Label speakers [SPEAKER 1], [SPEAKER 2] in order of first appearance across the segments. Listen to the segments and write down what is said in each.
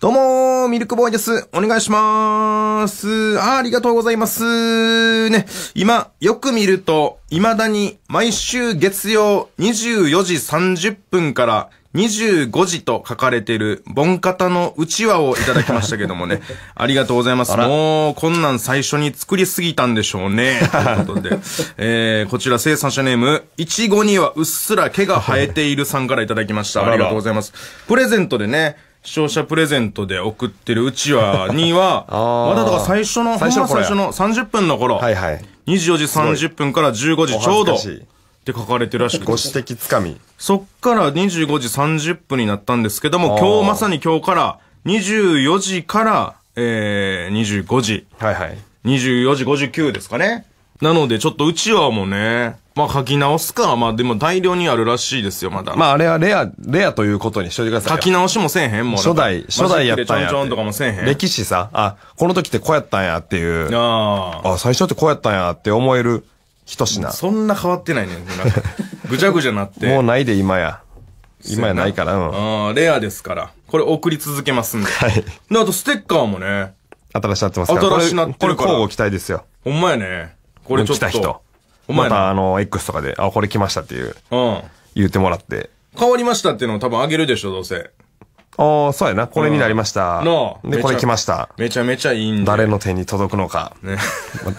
[SPEAKER 1] どうもー、ミルクボーイです。お願いしまーす。あありがとうございます。ね、今、よく見ると、未だに毎週月曜24時30分から25時と書かれてる、ボンカタのうちわをいただきましたけどもね。ありがとうございます。もう、こんなん最初に作りすぎたんでしょうね。ということで。えー、こちら生産者ネーム、いちごにはうっすら毛が生えているさんからいただきました。ありがとうございます。プレゼントでね、視聴者プレゼントで送ってるうちわには、まだだから最初の、最初最初の30分の頃、はいはい、24時30分から15時ちょうど、って書かれてるらしくて。ご指摘つかみ。そっから25時30分になったんですけども、今日まさに今日から24時から、えー、25時。はいはい。24時59ですかね。なので、ちょっとうちわもね、まあ書き直すか、まあでも大量にあるらしいですよ、まだ。まああれはレア、レアということにしといてください。書き直しもせえへんもん初代、初代やったんやちょんちょんとかもせえへん。歴
[SPEAKER 2] 史さ、あ、この時ってこうやったんやっていう。
[SPEAKER 1] あ
[SPEAKER 2] あ。最初ってこうやったんやって思える一品。そ
[SPEAKER 1] んな変わってないねん。ぐちゃぐちゃなって。もう
[SPEAKER 2] ないで今や。今やないから。
[SPEAKER 1] うん。レアですから。これ送り続けますんで。はい。で、あとステッカーもね。
[SPEAKER 2] 新しなってますから。新しなってるから。これ交互期待ですよ。
[SPEAKER 1] ほんまやね。これちょっ来た人。お前また、
[SPEAKER 2] あの、X とかで、あ、これ来ましたっていう、うん。言ってもらって。
[SPEAKER 1] 変わりましたっていうのを多分あげるでしょ、どうせ。
[SPEAKER 2] ああ、そうやな。これになりました。の、あで、これ来ました。めちゃめちゃいいんだ。誰の手に届くのか。ね。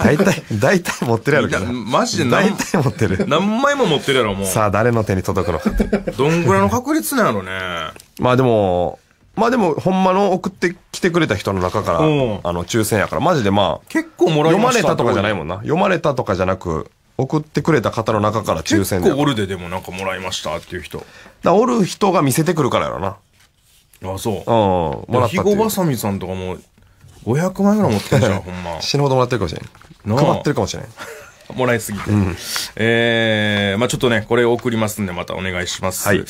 [SPEAKER 2] 大体、大体持ってるやろうけいやど。マジで何大体持ってる。
[SPEAKER 1] 何枚も持ってるやろ、もう。
[SPEAKER 2] さあ、誰の手に届くのか
[SPEAKER 1] どんぐらいの確率なのね。
[SPEAKER 2] まあでも、まあでも、ほんまの送ってきてくれた人の中から、あの、抽選やから、マジでまあ、結構もらい読まれたたとかじゃないもんな。読まれたとかじゃなく、送ってくれた方の中から抽選結構おるで
[SPEAKER 1] でもなんかもらいましたっていう人だおる人が見せてくるからやろな。あそううん。もらったっひごば。さみさんとかも500万円ぐらい持ってんじゃんほんま 死ぬほどもらってるかもしれん。な配ってるかもしれん。もらいすぎて。うん、えー、まあちょっとね、これ送りますんで、またお願いします。はい、え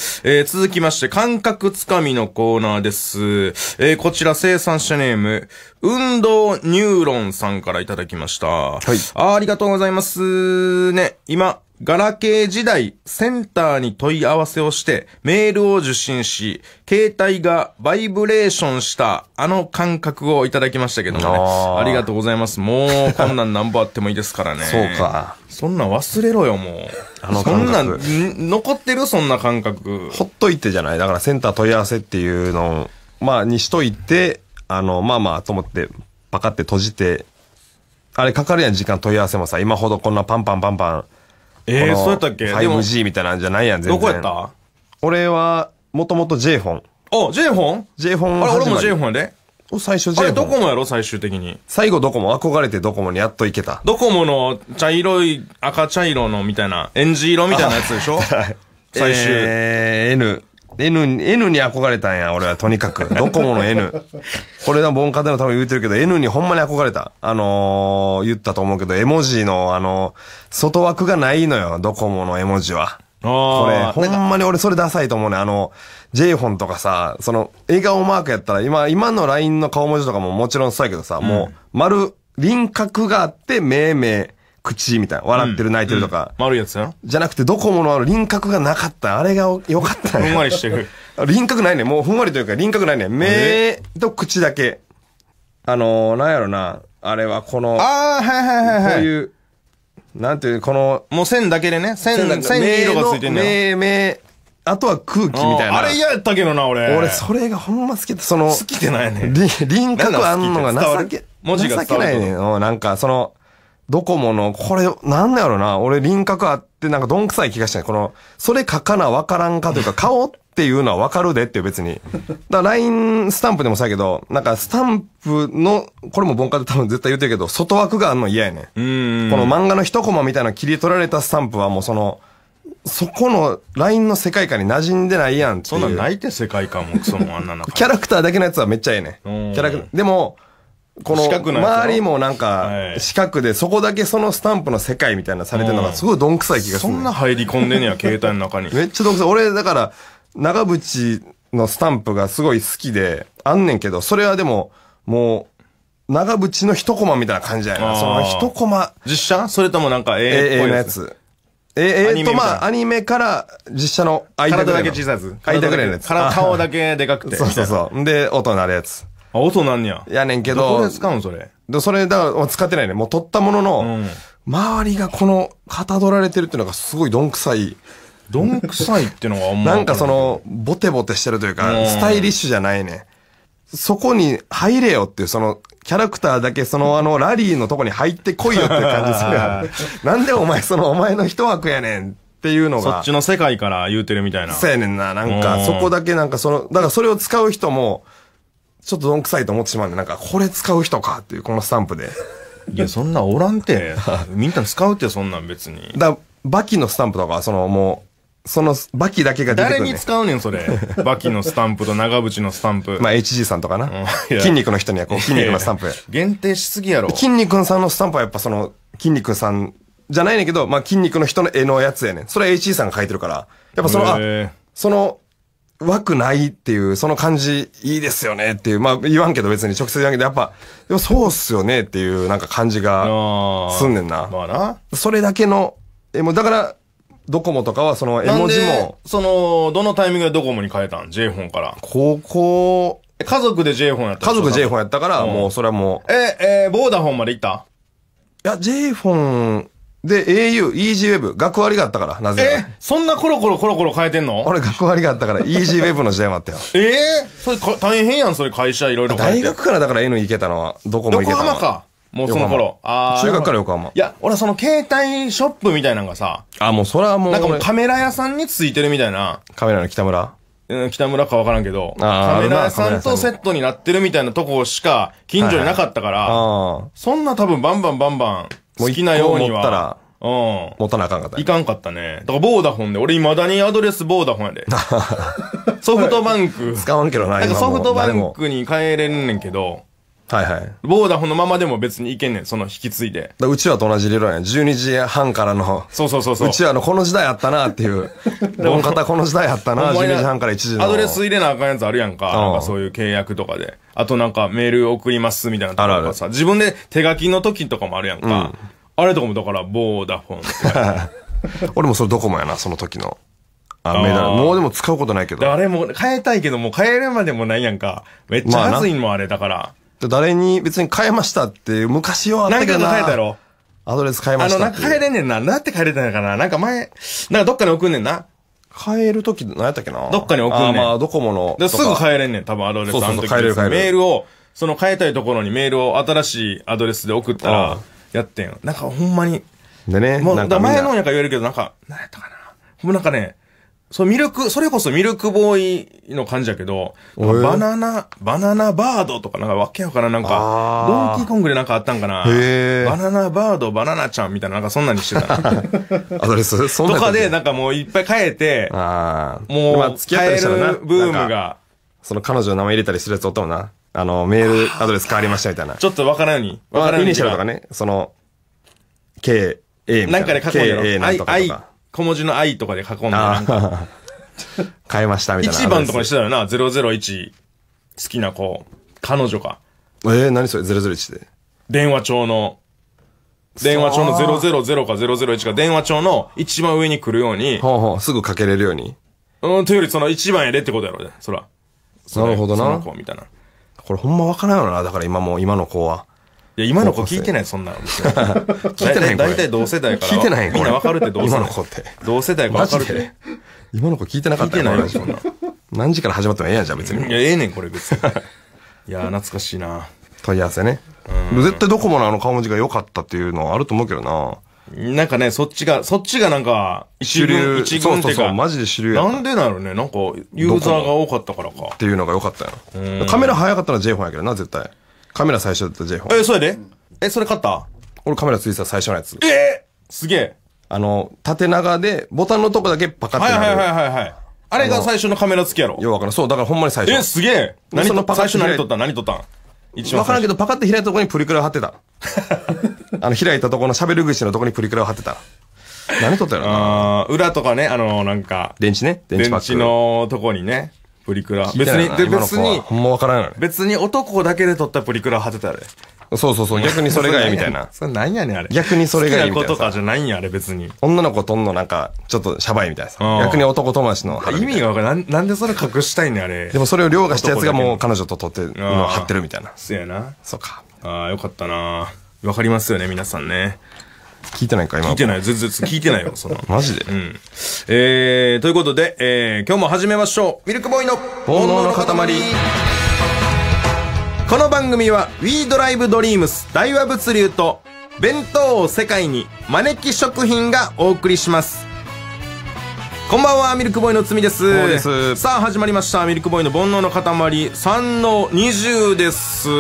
[SPEAKER 1] ー、続きまして、感覚つかみのコーナーです。えー、こちら生産者ネーム、運動ニューロンさんからいただきました。はい。あありがとうございます。ね、今、ガラケー時代、センターに問い合わせをして、メールを受信し、携帯がバイブレーションした、あの感覚をいただきましたけどもね。ありがとうございます。もう、こんなん何ぼあってもいいですからね。そうか。そんなん忘れろよ、もう。あの感覚。そんなん、残ってるそんな感覚。
[SPEAKER 2] ほっといてじゃないだからセンター問い合わせっていうのを、まあ、にしといて、あの、まあまあ、と思って、パカって閉じて、あれかかるやん、時間問い合わせもさ、今ほどこんなパンパンパンパン、ええー、そうやったっけ ?5G みたいなんじゃないやん、全然。どこやった俺は、もともと J 本。お、J 本 ?J 本あれ、俺も J 本で最初 J 本。あれ、ドコモやろ
[SPEAKER 1] 最終的に。
[SPEAKER 2] 最後ドコモ、憧れてドコモにやっと行けた。
[SPEAKER 1] ドコモの茶色い、赤茶色のみたいな、エンジ色みたいなやつでしょはい。最終。
[SPEAKER 2] えー、N。N, N に憧れたんや、俺はとにかく。ドコモの N。これはボンカでも多分言うてるけど、N にほんまに憧れた。あのー、言ったと思うけど、絵文字の、あのー、外枠がないのよ、ドコモの絵文字は。これ、ほんまに俺それダサいと思うね。あの、J フォンとかさ、その、笑顔マークやったら、今、今の LINE の顔文字とかももちろんそうやけどさ、うん、もう、丸、輪郭があって、命名。口みたいな。笑ってる、泣いてるとか。丸いやつやろじゃなくて、ドコモのあの輪郭がなかった。あれが良かったね。ふんわりしてる。輪郭ないね。もうふんわりというか輪郭ないね。目と口だけ。あのー、なんやろな。あれはこの。
[SPEAKER 1] ああ、はいはいはいはい。こう
[SPEAKER 2] いう、なんていう、この。もう線だけでね。線、線に色がついてんねよ。目、目、あとは空気みたいな。あれ嫌やったけどな、俺。俺、それがほんま好きその。好きでないね。輪郭あんのが情け、情けないねなんか、その、ドコモの、これ、なんだろうな。俺、輪郭あって、なんか、どんくさい気がしたこの、それ書かなわからんかというか、顔っていうのはわかるでって別に。だから、LINE スタンプでもさ、やけど、なんか、スタンプの、これも文化で多分絶対言うてるけど、外枠があんの嫌やね
[SPEAKER 1] ん。この
[SPEAKER 2] 漫画の一コマみたいな切り取られたスタンプはもうその、そこの LINE の世界観に馴染んでないやんってそんな泣ないって世界観もクソもあんなの。キャラクターだけのやつはめっちゃええねん。キャラクター。でも、
[SPEAKER 1] この周りも
[SPEAKER 2] なんか四角でそこだけそのスタンプの世界みたいなされてるのがすごいどんくさい気がする、ね、そんな入り込んでんねや携帯の中に めっちゃどんくさい俺だから長渕のスタンプがすごい好きであんねんけどそれはでももう長渕の一コマみたいな感じやなその一
[SPEAKER 1] コマ実写それともなんかええのやつえ、えと、ま
[SPEAKER 2] あ、アニメから実写の間ぐらいの。体だけ小さいやつ。間ぐらいのやつ。顔だ
[SPEAKER 1] けでかくて。そうそうそう。で、音鳴るやつ。
[SPEAKER 2] あ、音なんや。やねんけど。どこで使うんそれ。で、それ、だから、使ってないね。もう取ったものの、うん、周りがこの、かたどられてるっていうのがすごいどんくさい。どんくさいっていうのがあんまなんかその、ぼてぼてしてるというか、スタイリッシュじゃないね。そこに入れよっていう、その、キャラクターだけそのあの、ラリーのとこに入ってこいよって感じする なんでお前その、お前の一枠やねんっていうのが。そっち
[SPEAKER 1] の世界から言うてるみたいな。そうやねんな。なんか、そこ
[SPEAKER 2] だけなんかその、だからそれを使う人も、ちょっとどんくさいと思ってしまうんで、なんか、これ使う人かっていう、このスタンプで。いや、そんなおらんて。みんな使うって、そんなん別に。だ、バキのスタンプとか、そのもう、その、バキだけが出てくる、ね、誰に使うねん、それ。バキのスタンプと長渕のスタンプ。まあ、HG さんとかな。うん、筋肉の人にはこう、筋肉のスタンプ。限定しすぎやろ。筋肉さんのスタンプはやっぱその、筋肉さんじゃないねんけど、まあ、筋肉の人の絵のやつやねん。それは HG さんが書いてるから。やっぱその、あ、その、わくないっていう、その感じいいですよねっていう、まあ言わんけど別に直接言わんけど、やっぱ、でもそうっすよねっていうなんか感じがすんねんな。まあな。それだけの、え、もうだから、ドコモとかはその絵文字も。
[SPEAKER 1] その、どのタイミングでドコモに変えたん ?J 本から。高校、家族で J 本やった家族 J 本やったから、もうそれはもう。え、えボーダフォンまで行ったいや、J
[SPEAKER 2] フォンで、au、EasyWeb、学割があったから、なぜえそんなコロコロコロコロ変えてんの俺学割があったから、EasyWeb の時代もあったよ。え えー、それ大変やん、それ会社いろいろ大学からだから N 行けたのは、どこも行けたのは。横浜か。もうその頃。ああ。中学から横浜。い
[SPEAKER 1] や、俺その携帯ショップみたいなのがさ。あ、もうそれはもう。なんかもうカメラ屋さんについてるみたいな。カメラの北村うん、北村かわからんけど。カメラ屋さんとセットになってるみたいなとこしか近所になかったから。はい、そんな多分バンバンバンバン。もう好きなようには。持ったら、うん。持たなあかんかった、ね、いかんかったね。だからボーダフォンで、俺未だにアドレスボーダフォンやで。ソフトバンク。使わんけどないなんかソフトバンクに変えれんねんけど、はいはい。ボーダフォンのままでも別にいけんねん、その引き継いで。うちわと同
[SPEAKER 2] じ理論やん。12時半からの。そうそうそうそう。うちわのこの時代あったなっていう。ボ ン方この時代あったな、12時半から1時の。アドレス
[SPEAKER 1] 入れなあかんやつあるやんか。なんかそういう契約とかで。あとなんかメール送りますみたいなとかさ。ある自分で手書きの時とかもあるやんか。あれとかもだから、ボーダフォン。俺もそれドコモやな、その時の。あ、メダル。もうでも使うことないけど。あれも変えたいけど、もう変えるまでもないやんか。めっちゃ熱い
[SPEAKER 2] もん、あれだから。誰に別に変えましたって昔はあったけどな。何回か変えたろ。アド
[SPEAKER 1] レス変えましたあの、なんか変えれんねんな。なんて変えれたんやかな。なんか前、なんかどっかに送んねんな。変えるとき、何やったっけな。どっかに送んねん。あまあ、ドコモの。すぐ変えれんねん、多分アドレス。そうそうそう、変える変える。メールを、その変えたいところにメールを新しいアドレスで送ったら、やってん。なんかほんまに。でね。もう、前のやから言えるけど、なんか、何やったかな。もうなんかね、そう、ミルク、それこそミルクボーイの感じやけど、バナナ、バナナバードとかなんかわけやからなんか、ドンキーコングでなんかあったんかな。バナナバード、バナナちゃんみたいな、なんかそんなにしてた。ア
[SPEAKER 2] ドレスそんなとか
[SPEAKER 1] で、なんかもういっぱい変えて、
[SPEAKER 2] あもう、まあ、付き合ったりしたらな。ブームが。その彼女の名前入れたりするやつおったもんな。あの、メールアドレス変わりましたみたいな。ちょっとわからんように。わからんように。イニシャルとかね、その、
[SPEAKER 1] K、A みたいな。なんかね、過去に。K、A なんとかとか。小文字の i とかで囲んでなんか、
[SPEAKER 2] 変 えましたみたいな。1番とかにしてたよな、
[SPEAKER 1] 001、好きな子、彼女か。
[SPEAKER 2] えー、何それ ?001 で。
[SPEAKER 1] 電話帳の、
[SPEAKER 2] 電話帳の000
[SPEAKER 1] か001か電話帳の一番上に来るように。ほうほう、すぐかけれるように。うん、というよりその一番やでってことやろ、ね、そら。なるほどな。その子みたいな。これ
[SPEAKER 2] ほんまわからんよな、だから今も、今の子は。や、今の子聞いてない、
[SPEAKER 1] そんな。聞
[SPEAKER 2] いてない。大体同世代から。聞いてない。みんな分かるって同世代。今の子って。同世代からかるって。今の子聞いてなかった聞いてないそんな。何時から始まってもええやんじゃ別に。いや、ええねん、これ別に。いや、懐かしいな。
[SPEAKER 1] 問い合わせね。絶対ドコモのあの顔文字が良かったっていうのはあると思うけどな。なんかね、そっちが、そっちがなんか、主流、一軍そうそうマジで
[SPEAKER 2] 主流やなんでなのね、なんか、
[SPEAKER 1] ユーザーが多かったからか。
[SPEAKER 2] っていうのが良かったよ。カメラ早かったら J フンやけどな、絶対。カメラ最初だった J 本。え、それで、え、それ買った俺カメラついてた最初のやつ。えー、すげえ。あの、縦長で、ボタンのとこだけパカってはいなる。はいはいはいはい。あれが最初のカメラ付きやろ。ようわからん。そう、だからほんまに最初。え、すげえ。何そのとパカ最初何撮った何撮ったん一番わからんけど、パカって開いたとこにプリクラ貼ってた。あの、開いたとこの喋り口のとこにプリクラを
[SPEAKER 1] 貼ってた。何撮ったろな。あー裏とかね、あの、なんか、電池ね。電池パック。池のとこにね、プリクラ。別に、で別に、わからない。別に男だけで撮ったプリクラ貼ってたで。そうそうそう、逆にそれがええみたいな。それなんやねん、あれ。逆にそれがええみたいな。好きな子とかじゃないんや、あれ別に。
[SPEAKER 2] 女の子とんのなんか、ちょっとシャバいみたいな。逆に男友達
[SPEAKER 1] の。意味がわからん。なんでそれ隠したいんねあれ。でもそれを凌駕したやつがもう彼女と撮って、貼ってるみたいな。そうやな。そうか。ああ、よかったなわかりますよね、皆さんね。聞いてないか、今。聞いてない。全然聞いてないよ、そんな。マジでうん。えー、ということで、えー、今日も始めましょう。ミルクボーイの煩悩の塊。この番組は、We Drive Dreams 大和物流と、弁当を世界に招き食品がお送りします。こんばんはミルクボーイのみですさあ始まりましたミルクボーイの煩悩の塊3の20です、え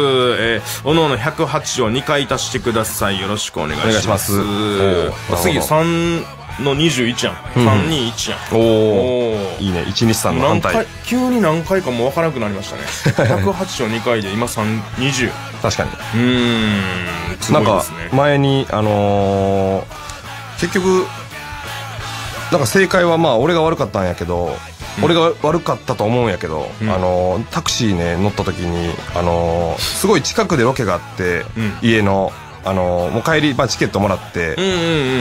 [SPEAKER 1] ー、おのおの108を2回足してくださいよろしくお願いします次3の21やん、うん、321やんおおいいね123の反対急に何回かも分からなくなりましたね108を2回で今320確かに
[SPEAKER 2] うんすごいですねなんか前にあのー、結局か正解はまあ俺が悪かったんやけど、うん、俺が悪かったと思うんやけど、うん、あのタクシーね乗った時にあのすごい近くでロケがあって、うん、家の。あのもう帰り、まあ、チケットもらって、う
[SPEAKER 1] んう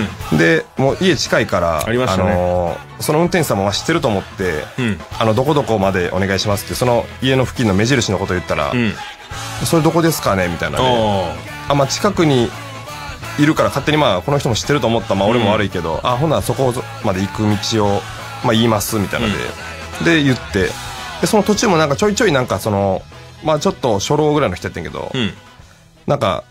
[SPEAKER 1] ん
[SPEAKER 2] うん、でもう家近いから、ね、あのその運転手さんも知ってると思って、うん、あのどこどこまでお願いしますってその家の付近の目印のこと言ったら、うん、それどこですかねみたいなねあ、まあ、近くにいるから勝手にまあこの人も知ってると思ったまあ俺も悪いけど、うん、あほなそこまで行く道をまあ言いますみたいなで、うん、で言ってでその途中もなんかちょいちょいなんかそのまあちょっと初老ぐらいの人やってんけど、うん、なんか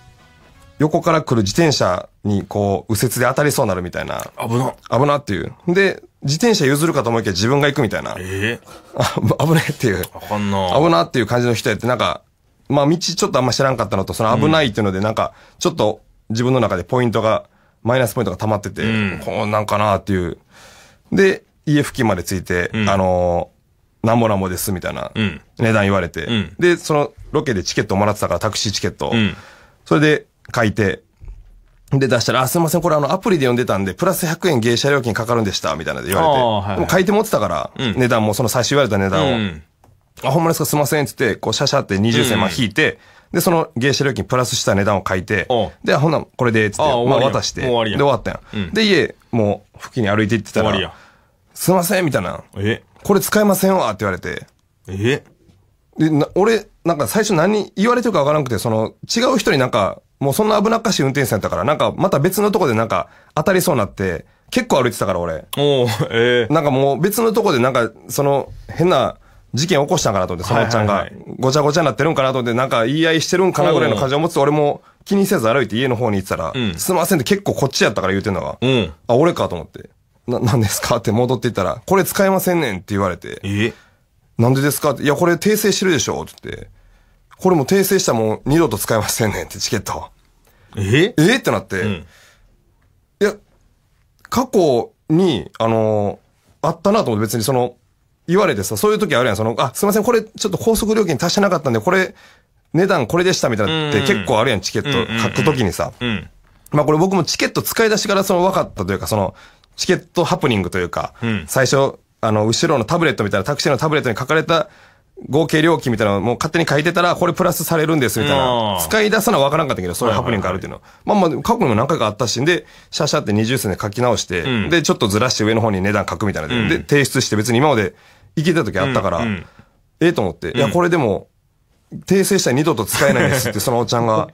[SPEAKER 2] 横から来る自転車にこう右折で当たりそうになるみたいな危な危なっていうで自転車譲るかと思いきや自分が行くみたいな、えー、危ねっていう危なっていう感じの人やってなんかまあ道ちょっとあんま知らんかったのと、その危ないっていうので、なんか、ちょっと自分の中でポイントが、マイナスポイントが溜まってて、うんこうなんかなっていう。で、家付近まで着いて、うんあのー、なんぼなんぼですみたいな値段言われて、んで、そのロケでチケットもらってたからタクシーチケット、んそれで書いて、で出したら、あ、すいません、これあのアプリで読んでたんで、プラス100円芸者料金かかるんでした、みたいなで言われて、はいでも書いて持ってたから、値段もその最初言われた値段を、うんあ、ほんまですか、すいません、つって、こう、シャシャって20銭まあ引いて、で、その芸者料金プラスした値段を書いて、で、ほんなこれで、つって、まあ渡して、で、終わったやん。で、家、もう、付近に歩いて行ってたら、すいません、みたいな。えこれ使えませんわ、って言われて。えで、俺、なんか最初何言われてるかわからなくて、その、違う人になんか、もうそんな危なっかしい運転手さんやったから、なんか、また別のとこでなんか、当たりそうになって、結構歩いてたから、俺。おええなんかもう別のとこでなんか、その、変な、事件起こしたんかなと思って、そのおっちゃんが。ごちゃごちゃになってるんかなと思って、なんか言い合いしてるんかなぐらいの感じを持つ俺も気にせず歩いて家の方に行ってたら、うんすみませんって結構こっちやったから言うてんのが、うんあ、俺かと思って。な、なんですかって戻っていったら、これ使えませんねんって言われて、えなんでですかって、いや、これ訂正してるでしょって言って、これも訂正したらもう二度と使えませんねんってチケット。ええってなって、んいや、過去に、あのーあったなと思って別にその、言われてさ、そういう時あるやん。その、あ、すいません、これ、ちょっと高速料金足してなかったんで、これ、値段これでしたみたいなって結構あるやん、チケット買った時にさ。まあこれ僕もチケット使い出しからその分かったというか、その、チケットハプニングというか、最初、あの、後ろのタブレットみたいな、タクシーのタブレットに書かれた合計料金みたいなのもう勝手に書いてたら、これプラスされるんですみたいな。使い出すのは分からんかったけど、そういうハプニングあるっていうの。まあまあ、過去にも何回かあったし、で、シャシャって二重線で書き直して、で、ちょっとずらして上の方に値段書くみたいなで、提出して別に今まで、行けた時あったから、うんうんええと思って、いや、これでも、訂正したら二度と使えないですって、そのおっちゃんが、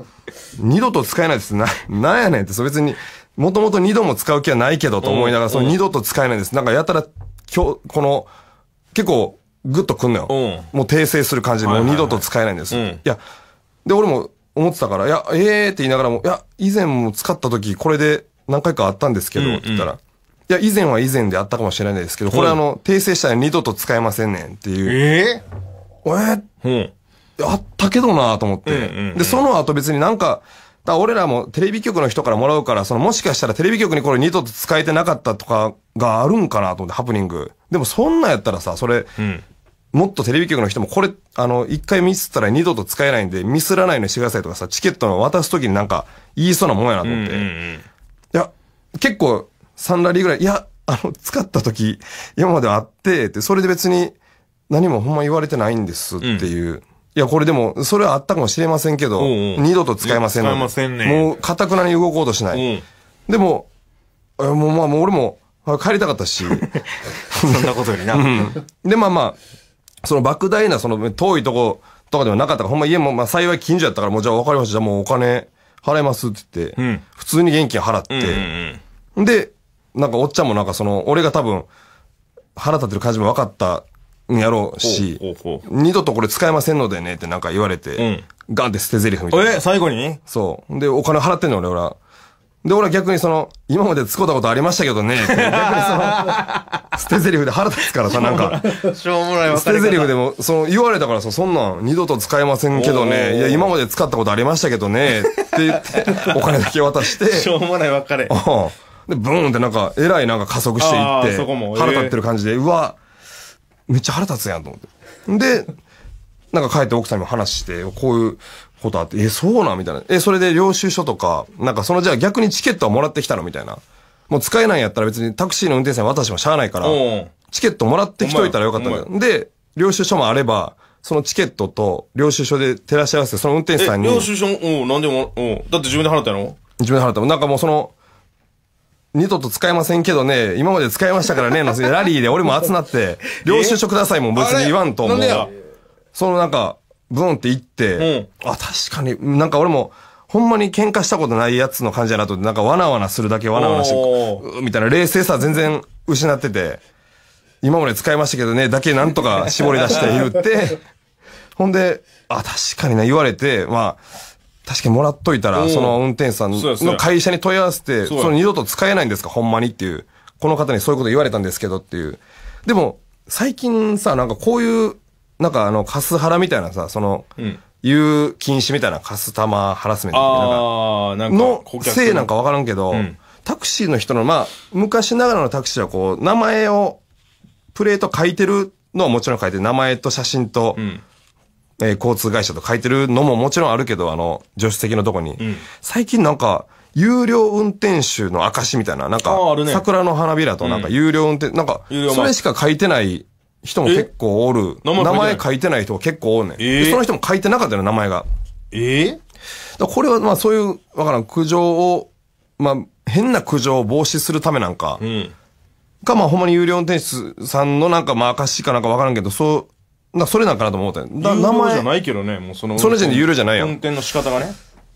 [SPEAKER 2] 二度と使えないですってな、なんやねんって、それ別に、もともと二度も使う気はないけどと思いながら、その二度と使えないです。なんかやたら、今日、この、結構、ぐっとくんのよ。もう訂正する感じで、もう二度と使えないんです。いや、で、俺も思ってたから、いや、ええーって言いながらも、いや、以前も使った時、これで何回かあったんですけど、って言ったら、いや、以前は以前であったかもしれないですけど、これあの、訂正したら二度と使えませんねんっていう。ええー、えん、あったけどなと思っ
[SPEAKER 1] て。で、
[SPEAKER 2] その後別になんか、だ俺らもテレビ局の人からもらうから、そのもしかしたらテレビ局にこれ二度と使えてなかったとかがあるんかなと思って、ハプニング。でもそんなんやったらさ、それ、うん、もっとテレビ局の人もこれ、あの、一回ミスったら二度と使えないんで、ミスらないようにしてくださいとかさ、チケットの渡すときになんか言いそうなもんやなと思って。ういや、結構、3ラリーぐらい、いや、あの、使った時、今まであって、って、それで別に何もほんま言われてないんですっていう。うん、いや、これでも、それはあったかもしれませんけど、おうおう二度と使えません使えませんね。もう、かたくなに動こうとしない。でも、もう、まあ、もう俺も、帰りたかったし。そんなことになうん。で、まあまあ、その莫大な、その遠いとことかではなかったから、ほんま家も、まあ幸い近所やったから、もうじゃあ分かりました。じゃあもうお金払いますって言って、うん、普通に現金払って、うんうんうん、で、なんかおっちゃんもなんかその、俺が多分、腹立ってる感じも分かったんやろうし、二度とこれ使えませんのでねってなんか言われて、ガンって捨て台詞みたいな。え、最後にそう。で、お金払ってんの俺、俺は。で、俺は逆にその、今まで使ったことありましたけどね、逆にその、捨て台詞で腹立つからさ、なんか、
[SPEAKER 1] しょうもない捨て台詞
[SPEAKER 2] でも、その、言われたからさ、そんなん二度と使えませんけどね、いや、今まで使ったことありましたけどね、って言って、お金だけ渡して、しょうもない別れ。で、ブーンってなんか、えらいなんか加速していって、腹立ってる感じで、うわ、めっちゃ腹立つやんと思って。で、なんか帰って奥さんにも話して、こういうことあって、え、そうなんみたいな。え、それで領収書とか、なんかそのじゃあ逆にチケットはもらってきたのみたいな。もう使えないんやったら別にタクシーの運転手さん渡してもしゃあないから、チケットもらってきといたらよかったんだで、領収書もあれば、そのチケットと領収書で照らし合わせて、その運転手さんに。領収書、うん、なんでも、うん。だって自分で払ったの自分で払った。なんかもうその、二度と使えませんけどね、今まで使いましたからね、のラリーで俺も集まって、
[SPEAKER 1] 領収書くださいも別に言
[SPEAKER 2] わんと思う。そのなんか、ブーンって言って、うん、あ、確かに、なんか俺も、ほんまに喧嘩したことないやつの感じやなと、なんかわなわなするだけわなわなして、みたいな冷静さ全然失ってて、今まで使いましたけどね、だけなんとか絞り出して言って、ほんで、あ、確かにな、言われて、まあ、確かにもらっといたら、その運転手さんの会社に問い合わせて、その二度と使えないんですか、ほんまにっていう。この方にそういうこと言われたんですけどっていう。でも、最近さ、なんかこういう、なんかあの、カスハラみたいなさ、その、言う禁止みたいなカスタマーハラスメントみたいな。のせいなんかわからんけど、タクシーの人の、まあ、昔ながらのタクシーはこう、名前を、プレート書いてるのはもちろん書いてる。名前と写真と、えー、交通会社と書いてるのももちろんあるけど、あの、助手席のとこに。うん、最近なんか、有料運転手の証みたいな、なんか、ね、桜の花びらとなんか有料運転、うん、なんか、それしか書いてない人も結構おる。名前書いてない人も結構おるねえー、その人も書いてなかったよ、名前が。ええだこれはまあそういう、わからん、苦情を、まあ、変な苦情を防止するためなんか、うん、かまあほんまに有料運転手さんのなんかまあ証かなんかわからんけど、そう、な、それなんかなと思ったよ。だ名前。じゃないけ
[SPEAKER 1] どね、もうその。その時点で有料じゃないやん。運転の仕方がね。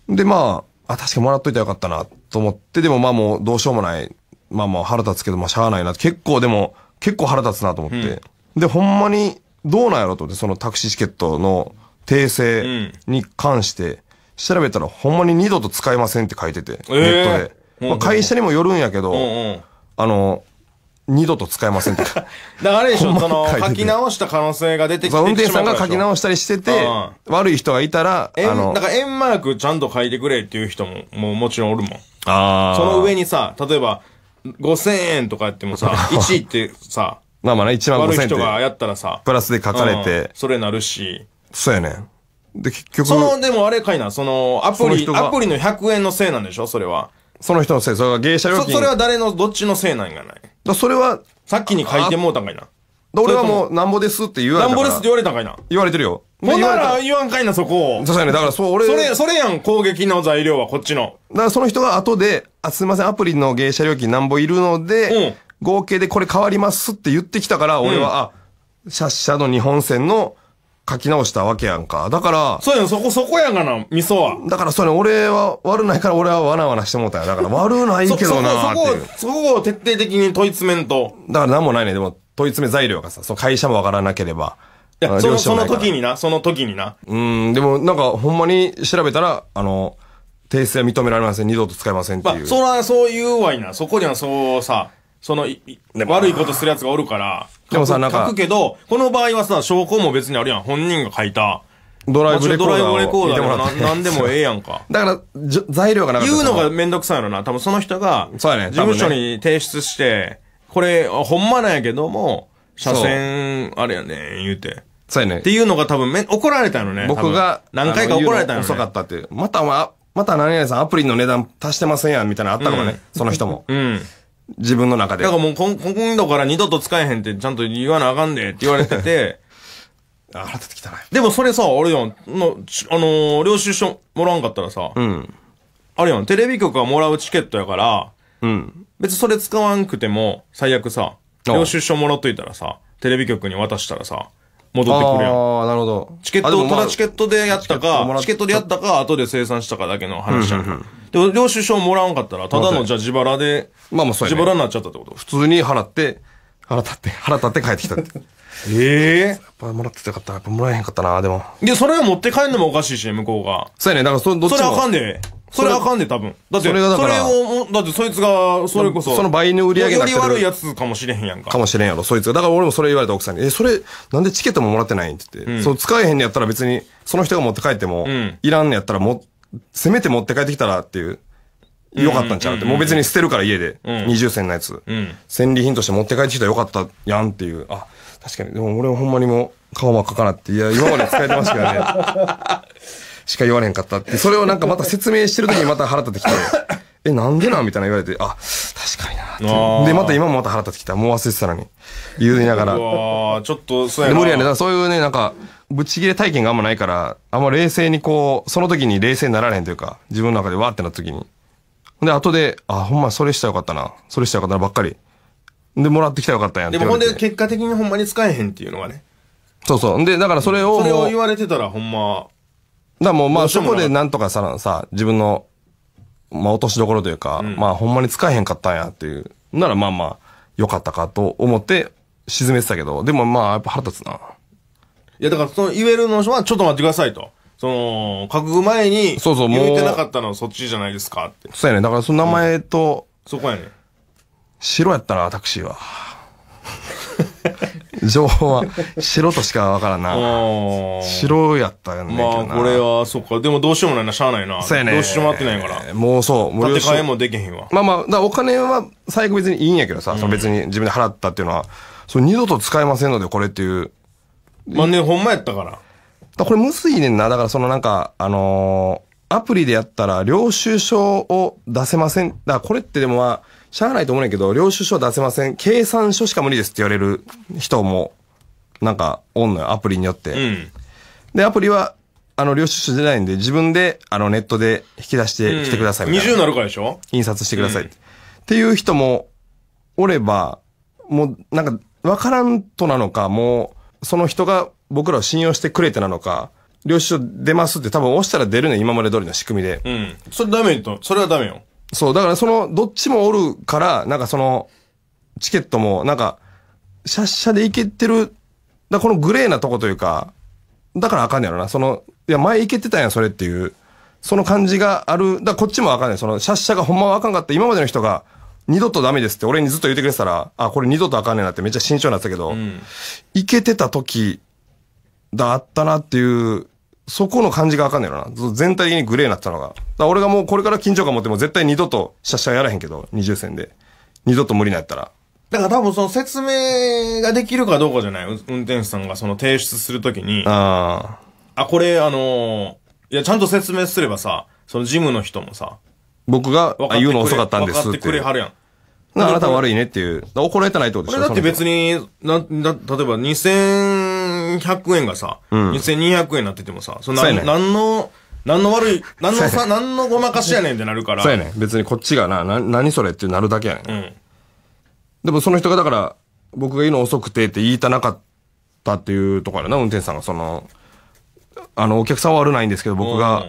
[SPEAKER 2] で、まあ、あ、確かもらっといたらよかったな、と思って、でもまあもうどうしようもない。まあまあ腹立つけど、まあしゃあないな。結構でも、結構腹立つなと思って。うん、で、ほんまに、どうなんやろと思って、そのタクシーチケットの訂正に関して、調べたらほんまに二度と使いませんって書いてて、ネットで。まあ、会社にもよるんやけど、うんうん、あの、二度と使えませんとか。だか
[SPEAKER 1] らあれでしょ、その、書き直した可能性が出てきて運転手さんが書き直し
[SPEAKER 2] たりしてて、悪い人がいたら、あの、だから
[SPEAKER 1] 円マークちゃんと書いてくれっていう人も、もうもちろんおるもん。ああ。その上にさ、例えば、5000円とかやってもさ、1 位ってさ、
[SPEAKER 2] まあまあね、1万5000円。悪い人がや
[SPEAKER 1] ったらさ、プ
[SPEAKER 2] ラスで書かれて、
[SPEAKER 1] それなるし。
[SPEAKER 2] そうやねん。で、結局。その、
[SPEAKER 1] でもあれかいな、その、アプリ、アプリの100円のせいなんでしょそれは。
[SPEAKER 2] その人のせい、それは芸者料金。それは
[SPEAKER 1] 誰の、どっちのせいなんがないだそれは、さっきに書いてもうたんかいな。俺はもう、なんぼですって言われたなんぼですって言われたんかいな。言われてるよ。ほんなら言わんかいな、そこを。確かに、だからそう、俺。それ、それやん、攻撃の材料はこっちの。
[SPEAKER 2] だからその人が後で、あ、すいません、アプリの芸者料金なんぼいるので、うん、合計でこれ変わりますって言ってきたから、俺は、うん、あ、シャッシャの日本戦の書き直したわけやんか。だから、
[SPEAKER 1] そうやん、そこそこやがな、味噌
[SPEAKER 2] は。だからそれ俺は悪ないから俺はわなわなしてもうたんや。だから悪ないそけそどなっていう。そこを、そこを徹底的に問い詰めんと。だからなんもないね。でも問い詰め材料がさ、そう、会社もわからなければ。いや、その、その時。
[SPEAKER 1] にな、その時にな。
[SPEAKER 2] うん、でもなんかほんまに調べたら、あの、訂正は認められません。二度と使いませんってまあそ
[SPEAKER 1] ら、そういうわいな。そこにはそうさ、そのい悪いことする奴がおるから、でもさ、なんか。書くけど、この場合はさ、証拠も別にあるやん。本人が書いた。ドライブレコーダー。ドライブレコーダーなでもええやんか。だから、材料がなかった。言うのがめんどくさいのな。多分その人が、そうやね。事務所に提出して、これ、ほんまなんやけども、車線、あれやねん、言うて。そうやね。っていうのが多分め、怒られたのね。僕が、何回か怒られたの、遅かっ
[SPEAKER 2] たっていう。またおまた何々さんアプリの値段足してませんやん、みたいなあったのかね。その人も。
[SPEAKER 1] うん。自分の中で。だからもう今今度から二度と使えへんってちゃんと言わなあかんでって言われてて、あ、腹立ってきたな。でもそれさ、あれやん、のあのー、領収書もらわんかったらさ、うん。あれやん、テレビ局がもらうチケットやから、うん。別にそれ使わんくても、最悪さ、領収書もらっといたらさ、テレビ局に渡したらさ、戻ってくるやん。ああ、なるほど。チケット、まあ、ただチケットでやったか、チケットでやったか、後で生産したかだけの話やんうんうんうんで、領収書もらわんかったら、ただのじゃ自腹で、まあまあそうや、ね、自腹になっちゃったってこと普
[SPEAKER 2] 通に払って、腹立って、腹立って帰ってきたって。
[SPEAKER 1] ええー、やっぱもらってたかった。やっぱもらえへんかったな、でも。で、それを持って帰るのもおかしいし、向こうが。そうやね。だからそ、どっちも。それあかんで。それあかんで、多分。だって、それがだそれを、だって、そいつが、それこそ。その倍の売り上げになってるより悪いやつかもしれへんやん
[SPEAKER 2] か。かもしれんやろ、そいつが。だから俺もそれ言われた奥さんに、え、それ、なんでチケットももらってないんって言って、うん、そう、使えへんのやったら別に、その人が持って帰っても、うん、いらんのやったらも、せめて持って帰ってきたらっていう、
[SPEAKER 1] よかったんちゃうって。もう別に捨てるか
[SPEAKER 2] ら家で、二重銭のやつ。戦利品として持って帰ってきたらよかったやんっていう。あ、確かに。でも俺はほんまにもう顔真っ赤かなって。いや、今まで使えてましたからね。しか言われへんかったって。それをなんかまた説明してる時にまた腹立ってきて。え、なんでなみたいな言われて、あ、確かになで、また今もまた腹立ってきた。もう忘れてたのに。言いながら。うわちょっと、そうやな。無理やね。そういうね、なんか、ぶち切れ体験があんまないから、あんま冷静にこう、その時に冷静になられへんというか、自分の中でわーってなった時に。で、後で、あ、ほんまそれしたらよかったな。それしたらよかったなばっかり。で、もらってきたらよかったやんでもほんで、
[SPEAKER 1] 結果的にほんまに使えへんっていうのがね。
[SPEAKER 2] そうそう。で、だからそれを。それを言われてたらほんま。だもうまあ、そこでなんとかさ、さ、自分の、まあ、落としどころというか、うん、まあ、ほんまに使えへんかったんやっていう。ならまあまあ、よかったかと思って、沈めてたけど、でもまあ、やっぱ腹立つな。
[SPEAKER 1] いや、だからその言えるのはちょっと待ってくださいと。その、書く前に、そうそう、もう。言ってなかったのはそっちじゃないですかって。
[SPEAKER 2] そうやね。だからその名前と、うん、そこやね。白やったな、タクシーは。情報は白としかわからんな。白やったよね。まあ、これは、
[SPEAKER 1] そっか。でもどうしようもないな、しゃあないな。そうやね。どうしようもってないから。
[SPEAKER 2] もうそう。もう建て替えもできへ
[SPEAKER 1] んわ。まあまあ、だお
[SPEAKER 2] 金は最後別にいいんやけどさ、うん、別に自分で払ったっていうのは、その二度と使えませんので、これっていうま
[SPEAKER 1] あね、ほんまやったから。
[SPEAKER 2] これむずいねんな。だからそのなんか、あのー、アプリでやったら領収書を出せません。だからこれってでもまあ、しゃあないと思うねんけど、領収書出せません。計算書しか無理ですって言われる人も、なんか、おんのよ。アプリによって。うん、で、アプリは、あの、領収書じゃないんで、自分で、あの、ネットで引き出してきてくださいみたいな。うん、20なるからでしょ印刷してください、うん、っていう人も、おれば、もう、なんか、わからんとなのか、もう、その人が僕らを信用してくれてなのか、領収書出ますって多分押したら出るね、今まで通りの仕組みで。うん。それダメと、それはダメよ。そう、だからその、どっちもおるから、なんかその、チケットも、なんか、シャッシャでいけてる、だこのグレーなとこというか、だからあかんねやろな。その、いや、前いけてたんや、それっていう。その感じがある。だこっちもあかんねん。その、シャッシャがほんまはあかんかった。今までの人が、二度とダメですって俺にずっと言ってくれてたら、あ、これ二度とあかんねんなってめっちゃ慎重になってたけど、いけ、てた時だったなっていう、そこの感じがあかんねやな。全体的にグレーになったのが。俺がもうこれから緊張感持っても絶対二度とシャシャやらへんけど、二重戦で。二度と無理なやったら。
[SPEAKER 1] だから多分その説明ができるかどうかじゃない運転手さんがその提出するときに。ああ。あ、これあのー、いやちゃんと説明すればさ、そのジムの人もさ、僕が言うの遅かったんですって。分かってくれはるやん。あなた悪いねっていう。怒られたないってことでしょ俺だって別に、な、な、例えば2100円がさ、うん、2200円になっててもさ、そんな、ね、何の、何の悪い、何のさ、何のごまかしやねんってなるから。そうやね
[SPEAKER 2] 別にこっちがな、な、何それってなるだけやねん。うん。でもその人がだから、僕が言うの遅くてって言いたなかったっていうところやな、運転手さんがその、あの、お客さんは悪ないんですけど、僕が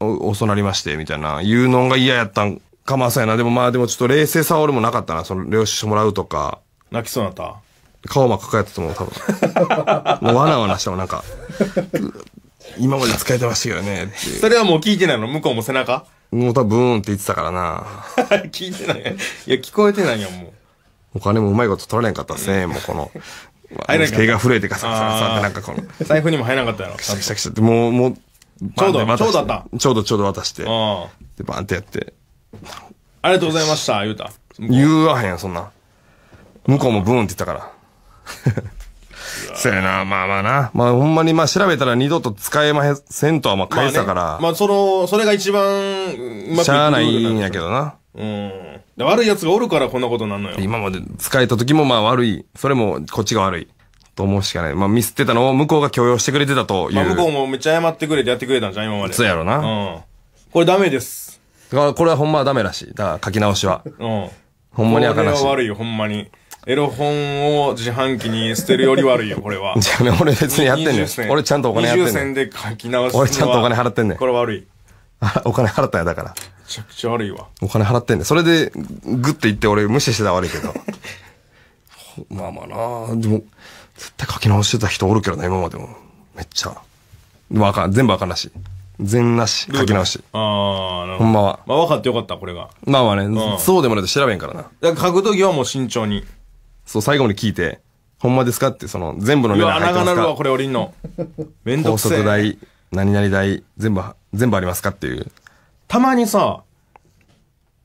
[SPEAKER 2] 遅なりまして、みたいな、言うのが嫌やったんかまさやな。でもまあでもちょっと冷静さは俺もなかったな。その、領収書もらうとか。泣きそうなった顔真っ赤やったと思う、多分。
[SPEAKER 1] もうわなわなしてもなんか、今まで使えてましたけどね、それはもう聞いてないの向こうも背中もう多分、って言ってたからな。聞いてない。いや、聞こえてないやん、も
[SPEAKER 2] う。お金もうまいこと取られんかったですね、もうこの。手が震えてガサガサガサってなんかこ
[SPEAKER 1] の。財布にも入らなかったやろ。く
[SPEAKER 2] しゃくしゃくしゃって、もう、もう、ちょうど、ちょうどあった。ちょうどちょうど渡して。あで、バンってやって。
[SPEAKER 1] ありがとうございました、言う
[SPEAKER 2] た。言わへんやそんな。向こうもブーンって言ったから。そやな、まあまあな。まあほんまにまあ調べたら二度と使えまへせんとはまあ返したから、
[SPEAKER 1] まあ、その、それが一番、まあ、しゃあない
[SPEAKER 2] んやけどな。うん。
[SPEAKER 1] で悪い奴がおるからこんなことなんのよ。今まで
[SPEAKER 2] 使えた時もまあ悪い。それもこっちが悪い。と思うしかない。まあ、ミスってたのを向こうが許容してくれてたという。まあ、向こう
[SPEAKER 1] もめっちゃ謝ってくれてやってくれたんじゃん、今まで。そうやろな。うん。これダメです。だから、これはほんまはダメらし
[SPEAKER 2] い。だから書き直しは。
[SPEAKER 1] うん。ほんまにあかんしい。これは悪いよ、ほんまに。エロ本を自販機に捨てるより悪いよ、これは。じゃあね、俺別にやってんねん。俺ちゃんとお金やってんねん。銭で書き直す俺ちゃんとお金払ってんねん。これ悪い。
[SPEAKER 2] お金払ったや、だから。め
[SPEAKER 1] ちゃくちゃ悪いわ。
[SPEAKER 2] お金払ってんねん。それで、グッて言って俺無視してたら悪いけど。
[SPEAKER 1] まあまあな
[SPEAKER 2] でも、絶対書き直してた人おるけどね、今までも。めっちゃ。わかん、全部あかんなし。全なし、書き直し。
[SPEAKER 1] ああ、なるほど。ほんまは。まあ分かってよかった、これが。
[SPEAKER 2] まあまあね、そうでもないと調べんからな。だから書くときはもう慎重に。そう、最後に聞いて、ほんまですかって、その、全部のう値わ、段入っ穴てがます鳴るわ、これ降りん
[SPEAKER 1] の。めんどさい。高速
[SPEAKER 2] 代、何々代、全部、
[SPEAKER 1] 全部ありますかっていう。たまにさ、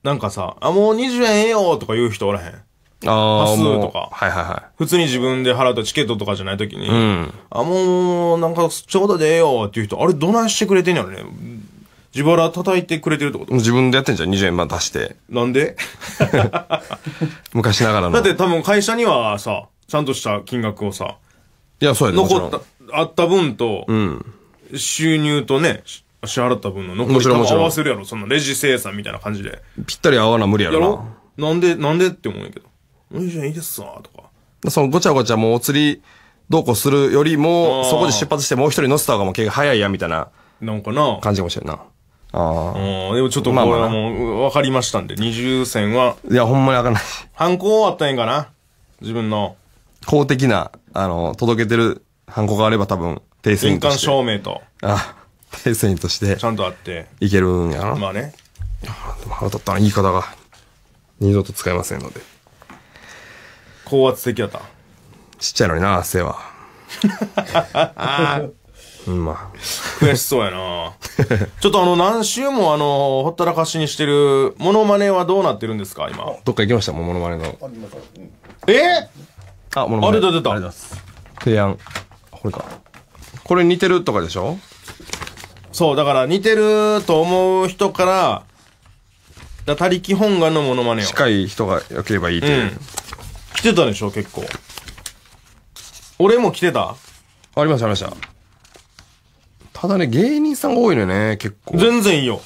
[SPEAKER 1] なんかさ、あ、もう20円ええよとか言う人おらへん。ああ、もとか。はいはいはい。普通に自分で払ったチケットとかじゃないときに、うん、あ、もう、なんか、ちょうどでええよっていう人、あれどないしてくれてんやろね。自腹叩いてくれてるってこと自分でやってんじゃん、20円万出して。なんで
[SPEAKER 2] 昔ながらの。だって
[SPEAKER 1] 多分会社にはさ、ちゃんとした金額をさ、
[SPEAKER 2] いや、そうやね残った、
[SPEAKER 1] あった分と、うん、収入とね、支払った分の残りも合わせるやろ、そのレジ精算みたいな感じで。
[SPEAKER 2] ぴったり合わな無理やろな。やろ
[SPEAKER 1] なんで、なんでって思うんやけど。いいじゃん、いいですわ、とか。
[SPEAKER 2] そのごちゃごちゃもうお釣り、どうこうするよりも、そこで出
[SPEAKER 1] 発してもう一人乗せた方がもう結構早いや、みたいな。なんかな。感じかもしれんな。ああ。でもちょっとこれはもう、わかりましたんで、二重線は。
[SPEAKER 2] いや、ほんまにわかんない。
[SPEAKER 1] 犯行あったんやかな自分の。
[SPEAKER 2] 公的な、あの、届けてる犯行があれば多分、訂正員として。印鑑証明と。ああ、訂正員として。ちゃんとあって。いけるんやな。まあね。でも腹立ったな、言い方が。二
[SPEAKER 1] 度と使えませんので。高圧的だったちっちゃいのにな背は うんまあ悔しそうやな ちょっとあの何週もあのほったらかしにしてるモノマネはどうなってるんですか今
[SPEAKER 2] どっか行きましたもうモノマネの
[SPEAKER 1] えー、あモノマネあ出た出た
[SPEAKER 2] 提案これか
[SPEAKER 1] これ似てるとかでしょそうだから似てると思う人からだ他力本願のモノマネを近い人がよければいいという、うんてたでしょ、結構。俺も来てたありましたありましたただね芸人さんが多いのよね結構全然いいよ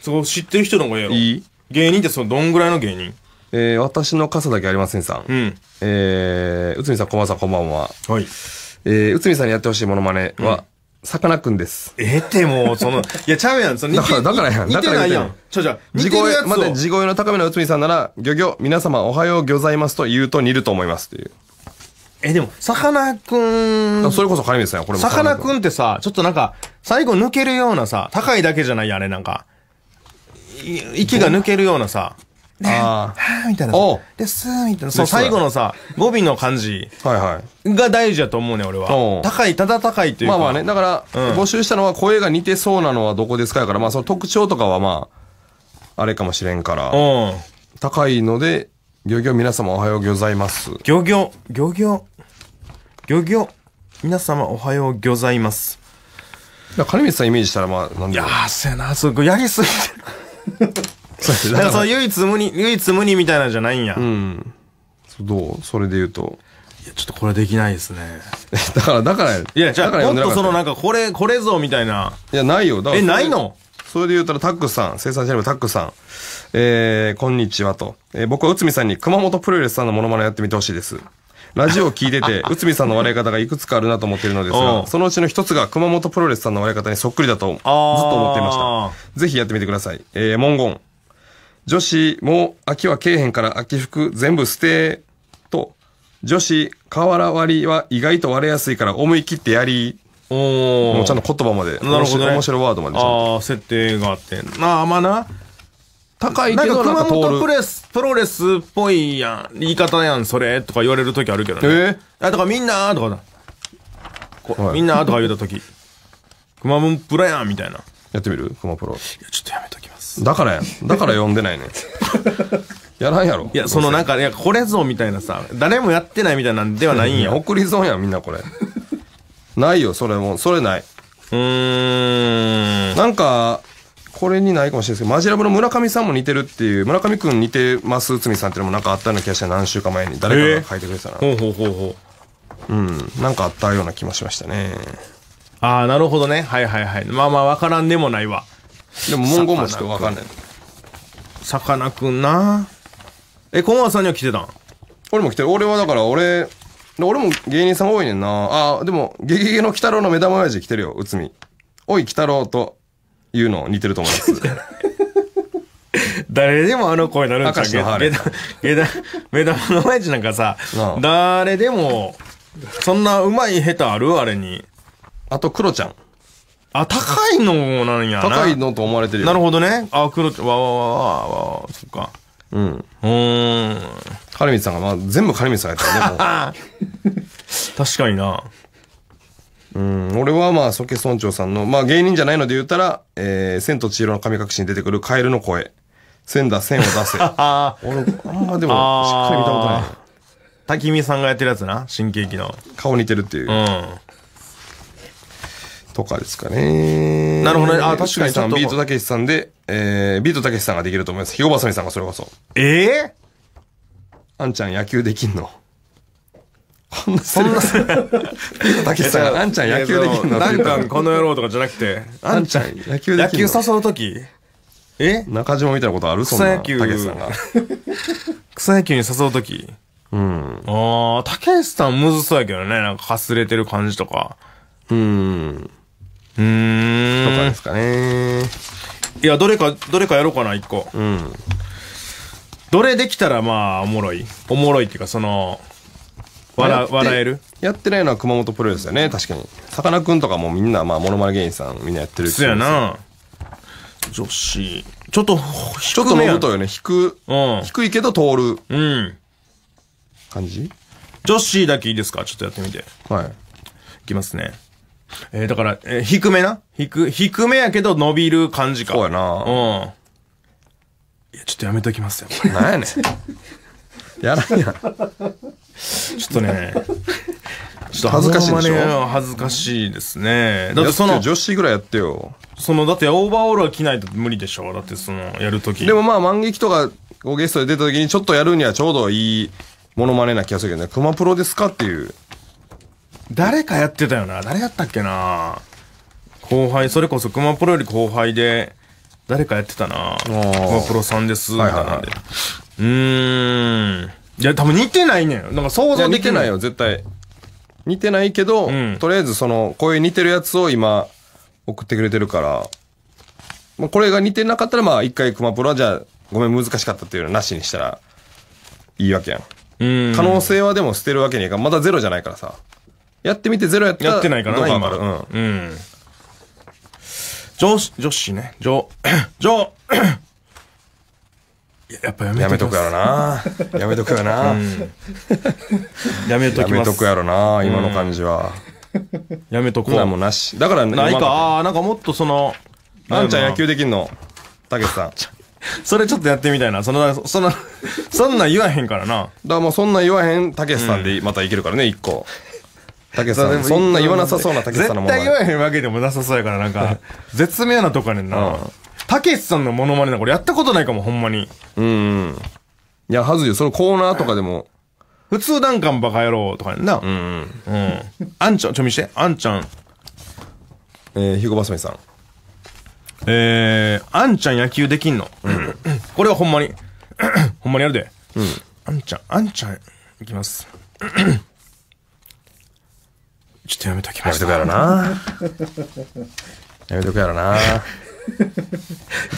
[SPEAKER 1] そう知ってる人の方がいいやろいい芸人ってそのどんぐらいの芸
[SPEAKER 2] 人えー、私の傘だけありませんさん。うん。えー、内海さん、駒さん、こんばんは。はい。えー、内海さんにやってほしいモノマネは、さかなクンです。ええて、もう、その、いや、ちゃうやん、その、だから、だからやん、だからやん。ちょちょ、似るまで、地声の高めの内海さんなら、漁業、皆様おはようございますと言うと似ると思いますっていう。え、
[SPEAKER 1] でも、さかなクン。それこそ、カニメさんこれも。さかなクンってさ、ちょっとなんか、最後抜けるようなさ、高いだけじゃないあれ、なんか。息が抜けるようなさ。ね、はぁ、みたいな。で、すーみたいな。そう、最後のさ、語尾の感じ。はいはい。が大事だと思うね、俺は。高い、ただ高いというか。まあまあね、だから、募
[SPEAKER 2] 集したのは声が似てそうなのはどこですかやから、まあその特徴とかはまあ、あれかもしれんから。高いので、ギョギョ皆様おはようございます。ギョギョ、ギョギョ、
[SPEAKER 1] ギョギョ、皆様おはようございます。だ金光さんイメージしたらまあ、なんでいやー、せやな、すごい、やりすぎてる。そうですだからその唯一無二、唯一無二みたいなんじゃないんや。う
[SPEAKER 2] ん。どうそれで言うと。いや、ちょっとこれ
[SPEAKER 1] できないですね。
[SPEAKER 2] だから、だから、いや、じゃあ、もっとその
[SPEAKER 1] なんか、これ、これぞ、みたいな。
[SPEAKER 2] いや、ないよ。だからえ、ないのそれで言うたら、タックさん、生産者のタックさん、えー、こんにちはと。えー、僕は内海さんに熊本プロレスさんのモノマネやってみてほしいです。ラジオを聞いてて、内海さんの笑い方がいくつかあるなと思ってるのですが、そのうちの一つが熊本プロレスさんの笑い方にそっくりだと、ずっと思っていました。ぜひやってみてください。えー、文言。女子も秋はけえへんから秋服全部捨てと、女子瓦割りは意外と割れやすいから思い切ってやり。おもうちゃんと言葉まで。なるほど、ね、面白
[SPEAKER 1] いワードまでちゃんと。ああ、設定があって。まあまあな。高いけどなんか熊本プレス、プロレスっぽいやん。言い方やん、それ。とか言われる時あるけどね。えー、あ、とかみんなとかだ。はい、みんなとか言うた時。熊本プロやん、みたいな。
[SPEAKER 2] やってみる熊プロ。いや、ちょっとやめ
[SPEAKER 1] とき。だからや。だから呼んでないね。やらんやろ。いや、そのなんか、いや、これぞみたいなさ、誰もやってないみたいなんではないんや。送り損やみんなこれ。ないよ、それも。それない。うん。
[SPEAKER 2] なんか、これにないかもしれないですけど、マジラブの村上さんも似てるっていう、村上くん似てます、堤さんっていうのもなんかあったような気がして、何週間前に誰かが書いてくれてたな。ほうほうほうほ
[SPEAKER 1] う。うん、なんかあったような気もしましたね。ああ、なるほどね。はいはいはい。まあまあ、わからんでもないわ。でも文言もちょっとわかんないさかなクンなえ駒場さんには来てたん俺も来てる俺はだから俺俺も
[SPEAKER 2] 芸人さん多いねんなあでも「ゲゲゲの鬼太郎」の目玉親父来てるよ内海おい鬼太
[SPEAKER 1] 郎というの似てると思います 誰でもあの声になるんちゃうけど、目玉の親父なんかさ、誰でも、そんなうまい下手あるあれに。あと、クロちゃん。あ、高いのなんやな。高いのと思われてるよ。なるほどね。あ、黒、わわわわわわ、そっか。
[SPEAKER 2] うん。うん。ミツさんが、まあ、全部ミツさんやったね、もう。確かにな。うん、俺はまあ、ソケ村長さんの、まあ芸人じゃないので言ったら、えー、千と千尋の神隠しに出てくるカエルの声。千だ、千を出せ。
[SPEAKER 1] あ 俺、あんまでも、しっかり見たことない。滝見さんがやってるやつな、新喜劇の。顔似てるっていう。うん。とかですかね。
[SPEAKER 2] なるほどね。あ、確かにさん、ビートたけしさんで、えー、ビートたけしさんができると思います。ひごばさみさんがそれこそ。ええー、あんちゃん野球できんの
[SPEAKER 1] こんなそんな、ビートたけしさんが、あんちゃん野球できんのなんかこの野郎とかじゃなくて、あんちゃん野球できんの野球誘うときえ中島みたいなことあるそんな、たけしさんが。草野球に誘うときうん。ああ、けしさんむずそうやけどね。なんかかすれてる感じとか。うん。うん。とかですかね。いや、どれか、どれかやろうかな、一個。うん。どれできたら、まあ、おもろい。おもろいっていうか、その、笑笑える
[SPEAKER 2] やってないのは熊本プロですよね、確かに。さかなクンとかもみんな、まあ、モノマネ芸人さんみんなやってる
[SPEAKER 1] そうやな。女子。ちょっと、ちょっと伸ぶとよね。低、うん、低いけど通る。うん。感じ女子だけいいですかちょっとやってみて。はい。いきますね。えー、だから、えー、低めな低、低めやけど伸びる感じか。そうやな。うん。いや、ちょっとやめときますよ。なんやねん。やらんやん。ちょっとね、ちょっと恥ずかしいでしょ、ね、恥ずかしいですね。だってその。女子ぐらいやってよ。その、だってオーバーオールは着ないと無理でしょだってその、やるとき。でもまあ、万劇とか、
[SPEAKER 2] ゲストで出たときにちょっとやるにはちょうどいいものまねな気がするけどね。熊プロですかっていう。
[SPEAKER 1] 誰かやってたよな。誰やったっけな。後輩、それこそ熊プロより後輩で、誰かやってたな。熊プロさんです、みたいなうーん。いや、多分似てないねん。なんか想像できない。似てないよ、絶対。
[SPEAKER 2] 似てないけど、うん、とりあえずその、こういう似てるやつを今、送ってくれてるから、まあ、これが似てなかったら、まあ、一回熊プロはじゃあ、ごめん、難しかったっていうのなしにしたら、いいわけやん。可能性はでも捨てるわけにはいかん。まだゼロじゃないか
[SPEAKER 1] らさ。やってみてゼロやったら。やってないかな、今。うん。うん。上司、女子ね。上、上、やっぱやめとくやろな。やめとくやろな。
[SPEAKER 2] やめときやめとくやろな、今の感じは。やめとこう。もなし。だからないか。
[SPEAKER 1] ああ、なんかもっとその、あんちゃん野球
[SPEAKER 2] できんのたけしさん。それちょっとやってみたいな。その、その、そんな言わへんからな。だからもうそんな言わへんたけしさんでまたいけるからね、一個。
[SPEAKER 1] たけしさんそんな言わなさそうなたけしさんのも絶対言わへんわけでもなさそうやからなんか 絶妙なとこやねんなたけしさんのモノマネなんかやったことないかもほんまにうんいやはずよそのコーナーとかでも普通ダンバカ野郎とかやんなうんうんあんちゃんちょみしてあんちゃんえー、ひごばすみさんえー、あんちゃん野球できんの、うん、これはほんまに ほんまにやるで、うん、あんちゃんあんちゃんいきますちょっとやめときまやめとくやろな。やめとくやろな。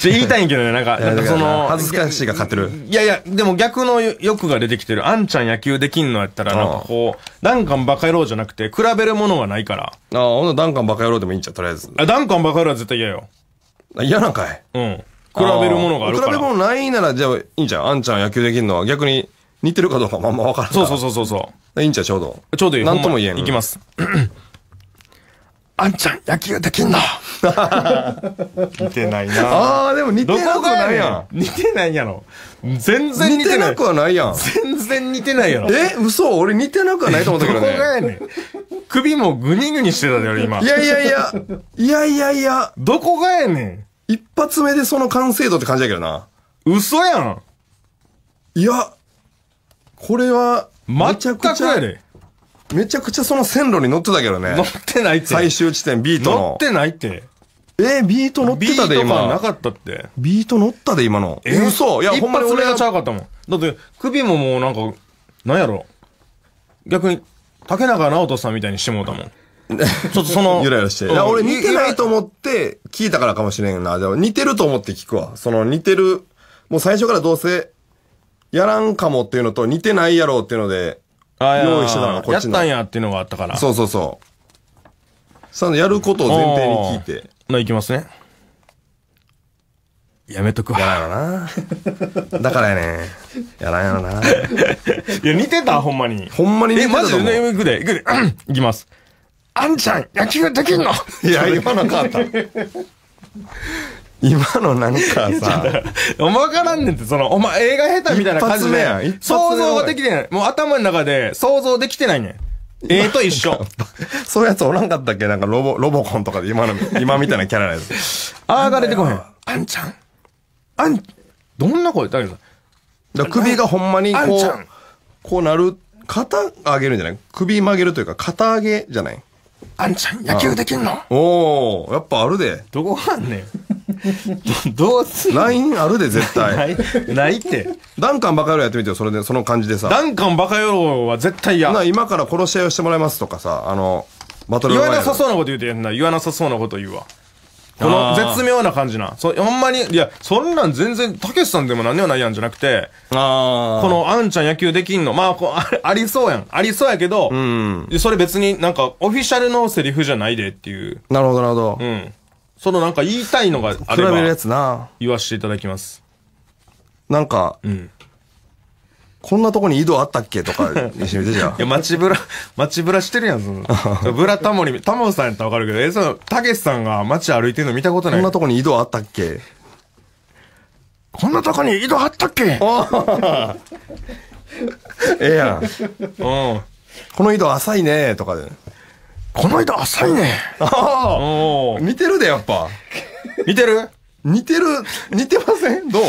[SPEAKER 1] ちょ言いたいんけどね、なんか、なんかその、恥ず
[SPEAKER 2] かしいが勝ってる。
[SPEAKER 1] いやいや、でも逆の欲が出てきてる。あんちゃん野球できんのやったら、なんかこう、ダンカンバカ野郎じゃなくて、比べるものはないから。ああ、ほんなダンカンバカ野郎でもいいんちゃうとりあえず。あ、ダンカンバカ野郎は絶対嫌よ。あ嫌なんかい。うん。比べるものがあるか比べるものないなら、じゃあいいんちゃう
[SPEAKER 2] あんちゃん野球できんのは逆に、似てるかどうかもあんま分からんそうそうそうそうそう。いいんちゃう、ちょうど。ちょうどいい。なんと
[SPEAKER 1] も言えん。いきます。あんちゃん、野球できんの 似てないな。ああ、でも似てなくはないやん。似てないやろ。全然似てなくはないやん。全然似てないやろ。え嘘俺似てなくはないと思ったけどね。どこがや
[SPEAKER 2] ねん。首もぐにぐにしてたで、俺今。いやいやいや。
[SPEAKER 1] いやいやいや。ど
[SPEAKER 2] こがやねん。一発目でその完成度って感じだけどな。嘘やん。いや。これは、めちゃくちゃ、めちゃくちゃその線路に乗ってたけどね。乗ってないって。最終地点、ビートの。乗っ
[SPEAKER 1] てないって。えー、ビート乗ってたで今。ビートなかったって。ビート乗ったで今の。えー、嘘いや、ほんまに俺がちゃうかったもん。だって、首ももうなんか、なんやろ。逆に、竹中直人さんみたいにしてもうたもん。ちょっとその。ゆらゆらして。いや、俺似てないと思って
[SPEAKER 2] 聞いたからかもしれんな。でも似てると思って聞くわ。その似てる、もう最初からどうせやらんかもっていうのと、似てないやろうっていうので、用意してたのこっちの。やったんやっ
[SPEAKER 1] ていうのがあったから。そうそうそう。さあ、やるこ
[SPEAKER 2] とを前提に聞い
[SPEAKER 1] て。な、いきますね。やめとくわ。やらんやろな。だからやねやらんやろな。いや、似てたほんまに。ほんまに似てたえ、マジで、ね、いくで、いくで、いきます。あんちゃん、野球できんのいや、言わなかった。今のなんかさおまからんねんって、その、お前映画下手みたいな感じで、想像ができてない。もう頭の中で想像できてないねん。ええと一緒。そういうやつおらんかったっけなんかロボ、ロボコンとかで今の、今みたいなキャラのやつ。
[SPEAKER 2] あーが出てこへん。あんちゃんあん、どんな声だけどだ首がほんまにこう、こうなる、肩上げるんじゃない首曲げるというか、肩上げじゃないあ
[SPEAKER 1] んちゃん、野球できんの
[SPEAKER 2] おおやっぱあるで。どこ
[SPEAKER 1] があんねん。
[SPEAKER 2] どうす LINE あるで、絶な対。いないってダンカンバカ野郎やってみてよ、それで、その感じでさ。ダンカンバカ野郎は絶対嫌な今から殺し合いをしてもら
[SPEAKER 1] いますとかさ、あの、バトル言わなさそうなこと言うてやんな言わなさそうなこと言うわ
[SPEAKER 2] この絶妙
[SPEAKER 1] な感じなそほんまにいやそんなん全然たけしさんでも何でもないやんじゃなくてあここの、あんちゃん野球できんのまあこうありそうやんありそうやけど、それ別になんかオフィシャルのセリフじゃないでっていうなるほど、なるほど。うんそのなんか言いたいのがあ比べるやつな。言わせていただきます。なんか、うん。こんなとこに井戸あったっけとか、にしててじゃ いや、街ぶら、街ぶらしてるやん、その。ぶらたもり、たもさんやったらわかるけど、え、その、たけしさんが街歩いてるの見たことないこんな。とこに井戸あったっけこんなとこに井戸あったっけ
[SPEAKER 2] ええやん。うん。この井戸浅いねとかで。この間浅いね。ああ似てるで、やっぱ。
[SPEAKER 1] 似てる似てる、似てませんどう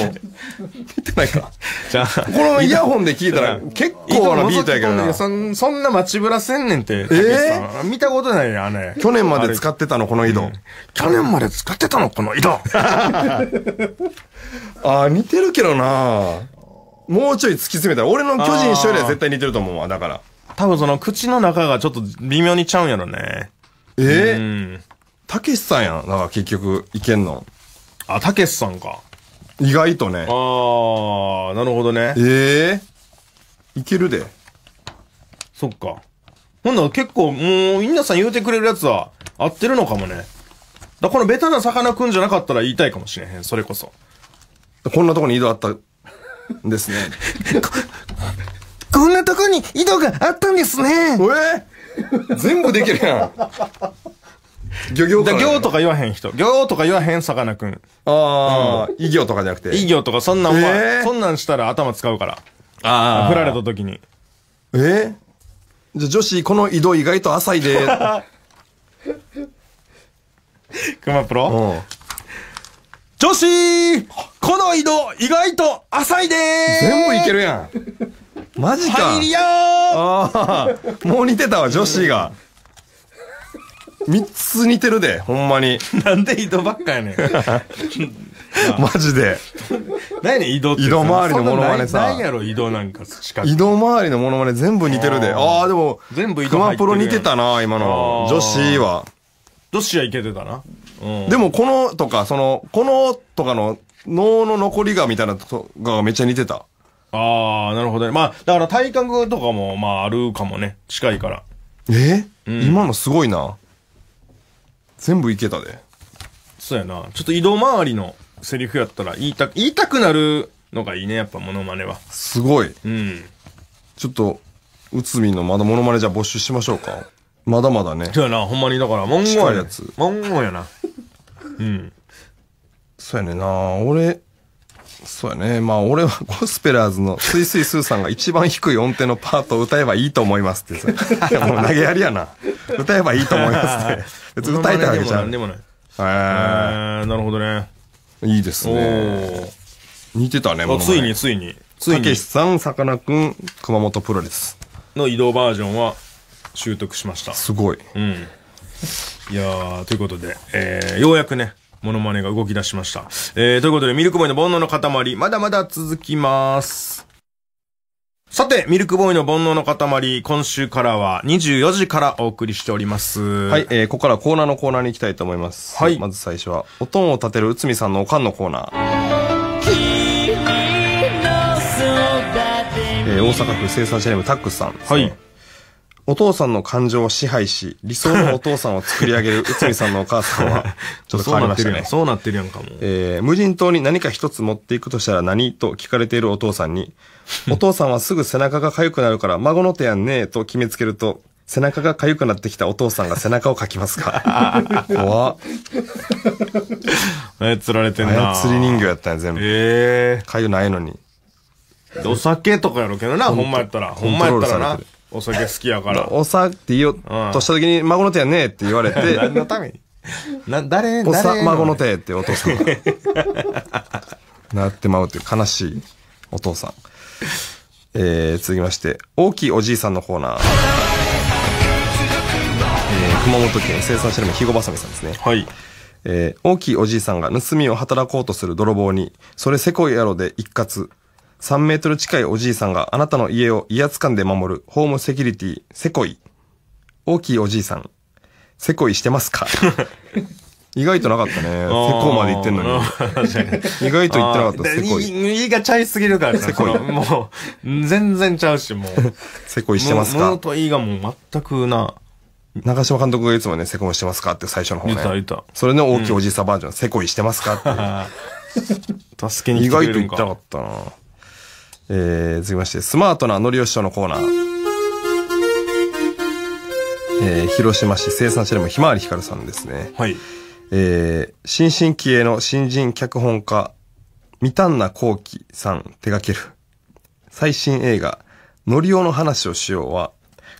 [SPEAKER 1] 似てないか。じゃあ。このイヤホンで聞いたら、結構のビートやけどな。そんそんな街ぶらせんねんって。えー、見たことないね、あれ。去年まで使ってたの、この井戸、去年まで使っ
[SPEAKER 2] てたの、この井戸。あ、あ、似てるけどな
[SPEAKER 1] もうちょい突き詰めたら、俺の巨人一人は絶対似てると思うわ、だから。多分その口の中がちょっと微妙にちゃうんやろね。ええたけしさんやん。だから結局、いけんの。あ、たけしさんか。意外とね。ああ、なるほどね。ええー、いけるで。そっか。ほんなら結構、もう、なさん言うてくれるやつは、合ってるのかもね。だこのベタな魚くんじゃなかったら言いたいかもしれへん、それこそ。こんなとこに井戸あったですね。こんなとこに井戸があったんですね。え
[SPEAKER 2] ー、全部できるやん。
[SPEAKER 1] 漁業から、ね、とか言わへん人。行とか言わへん、さかなクン。ああ、うん、異とかじゃなくて。異行とか、そんなん、えー、そんなんしたら頭使うから。ああ。振られた時に。えー、じゃ 女子、この井
[SPEAKER 2] 戸意外と浅いで。熊プロ
[SPEAKER 1] 女子この井戸意外と浅いでー全部いけるや
[SPEAKER 2] んマジか。入りああ、もう似てたわ、女子が。三つ似てるで、ほんまに。なんで井戸ばっかやねん。マジで。
[SPEAKER 1] 何ね井戸って。井戸周りのモノマネさ。何やろ、井戸なんか
[SPEAKER 2] 近く。井戸周りのモノマネ全部似てるで。ああ、で
[SPEAKER 1] も、全部井戸熊プロ似てたな、今の。女子は。女子はいけてたな。うん、でも、このとか、その、このとかの、脳の残りがみたいなとかがめっちゃ似てた。ああ、なるほどね。まあ、だから体格とかも、まあ、あるかもね。近いから。え、うん今のすごいな。全部いけたで。そうやな。ちょっと移動回りのセリフやったら、言いたく、言いたくなるのがいいね。やっぱ、モノマネは。
[SPEAKER 2] すごい。うん。ちょっと、うつみのまだモノマネじゃあ募集しましょうか。まだまだね。そ
[SPEAKER 1] うやな、ほんまに、だから、文言やや
[SPEAKER 2] つ。文言やな。うん。そうやねんな俺、そうやね。まあ俺はゴスペラーズのスイスイスーさんが一番低い音程のパートを歌えばいいと思いますっていやもう投げ
[SPEAKER 1] やりやな。歌えばいいと思いますって。別に歌いたいわけじゃん。でもない。えなるほどね。いいですね。似てたね、もう。ついについに。ついに。たけし
[SPEAKER 2] さん、さかなクン、熊本プロレス。
[SPEAKER 1] の移動バージョンは習得しました。すごい。うん。いやということで、えー、ようやくね、モノマネが動き出しました。えー、ということで、ミルクボーイの煩悩の塊、まだまだ続きます。さて、ミルクボーイの煩悩の塊、今週からは24時からお送りしております。はい、えー、ここからコーナーのコーナーに行きたいと思います。はい。まず最初は、
[SPEAKER 2] おとんを立てる内海さんのおかんのコーナー。えー、大阪府生産者ネームタックスさん、ね、はい。お父さんの感情を支配し、理想のお父さんを作り上げる 内海さんのお母さんは、ちょっと変わりましたね。
[SPEAKER 1] そうなってるやんかも。
[SPEAKER 2] えー、無人島に何か一つ持っていくとしたら何と聞かれているお父さんに、お父さんはすぐ背中が痒くなるから孫の手やんねえと決めつけると、背中が痒くなってきたお父さんが背中をかきますか怖っ。釣られてんな。釣り人形やったんや、全部。ええー。痒ないのに。お酒とかやろうけどな、ほんまやったら。ほんまやったらな。
[SPEAKER 1] お酒好きやから。
[SPEAKER 2] お酒って言おうとした時に、孫の手やねって言われて。何のた
[SPEAKER 1] めにな、誰おさ、孫の手
[SPEAKER 2] ってお父さんが。なってまうっていう悲しいお父さん。えー、続きまして、大きいおじいさんのコーナー。え熊本県生産者のひごばさみさんですね。はい。えー、大きいおじいさんが盗みを働こうとする泥棒に、それせこいやろで一括、3メートル近いおじいさんがあなたの家を威圧感で守るホームセキュリティ、セコイ。大きいおじいさん、セコイしてますか 意外となかったね。セコまで言ってんのに。意外と言ってなかった、セコイ。言いが
[SPEAKER 1] ちゃいすぎるからセコイ。もう、全然ちゃうし、もう。セコイしてますかもといいがもう全くな。
[SPEAKER 2] 長島監督がいつもね、セコイしてますかって最初の方ね。言った言った。それの大きいおじいさんバージョン、うん、セコイしてますかって。助けに来てくれるか意外と行ってなかったな。えー、続きまして、スマートなのりお師匠のコーナー。えー、広島市生産者でもひまわりひかるさんですね。はい。えー、新進気鋭の新人脚本家、三丹那幸喜さん手掛ける、最新映画、のりおの話をしようは、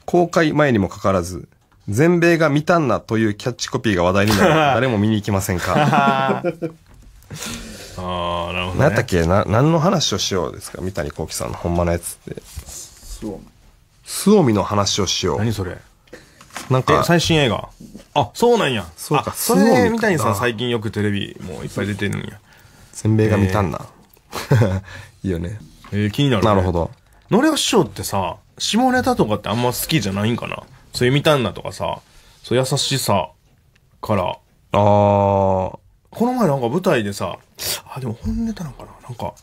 [SPEAKER 2] 公開前にもかかわらず、全米が見たんなというキャッチコピーが話題になる 誰も見に行きませんか
[SPEAKER 1] ああ、なるほど、ね。何やったっ
[SPEAKER 2] けな、何の話をしようですか三谷幸
[SPEAKER 1] 喜さんのほんまのやつって。スオミ。スオミの話をしよう。何それなんか。最新映画。あ、そうなんや。そうか、それで三谷さん最近よくテレビもういっぱい出てるんや。せんべいが見たんな。いいよね。えー、気になる、なるほど。のれお師匠ってさ、下ネタとかってあんま好きじゃないんかなそういう見たんなとかさ、そう優しさから。ああ。この前なんか舞台でさ、あ、でも本ネタなんかななんか、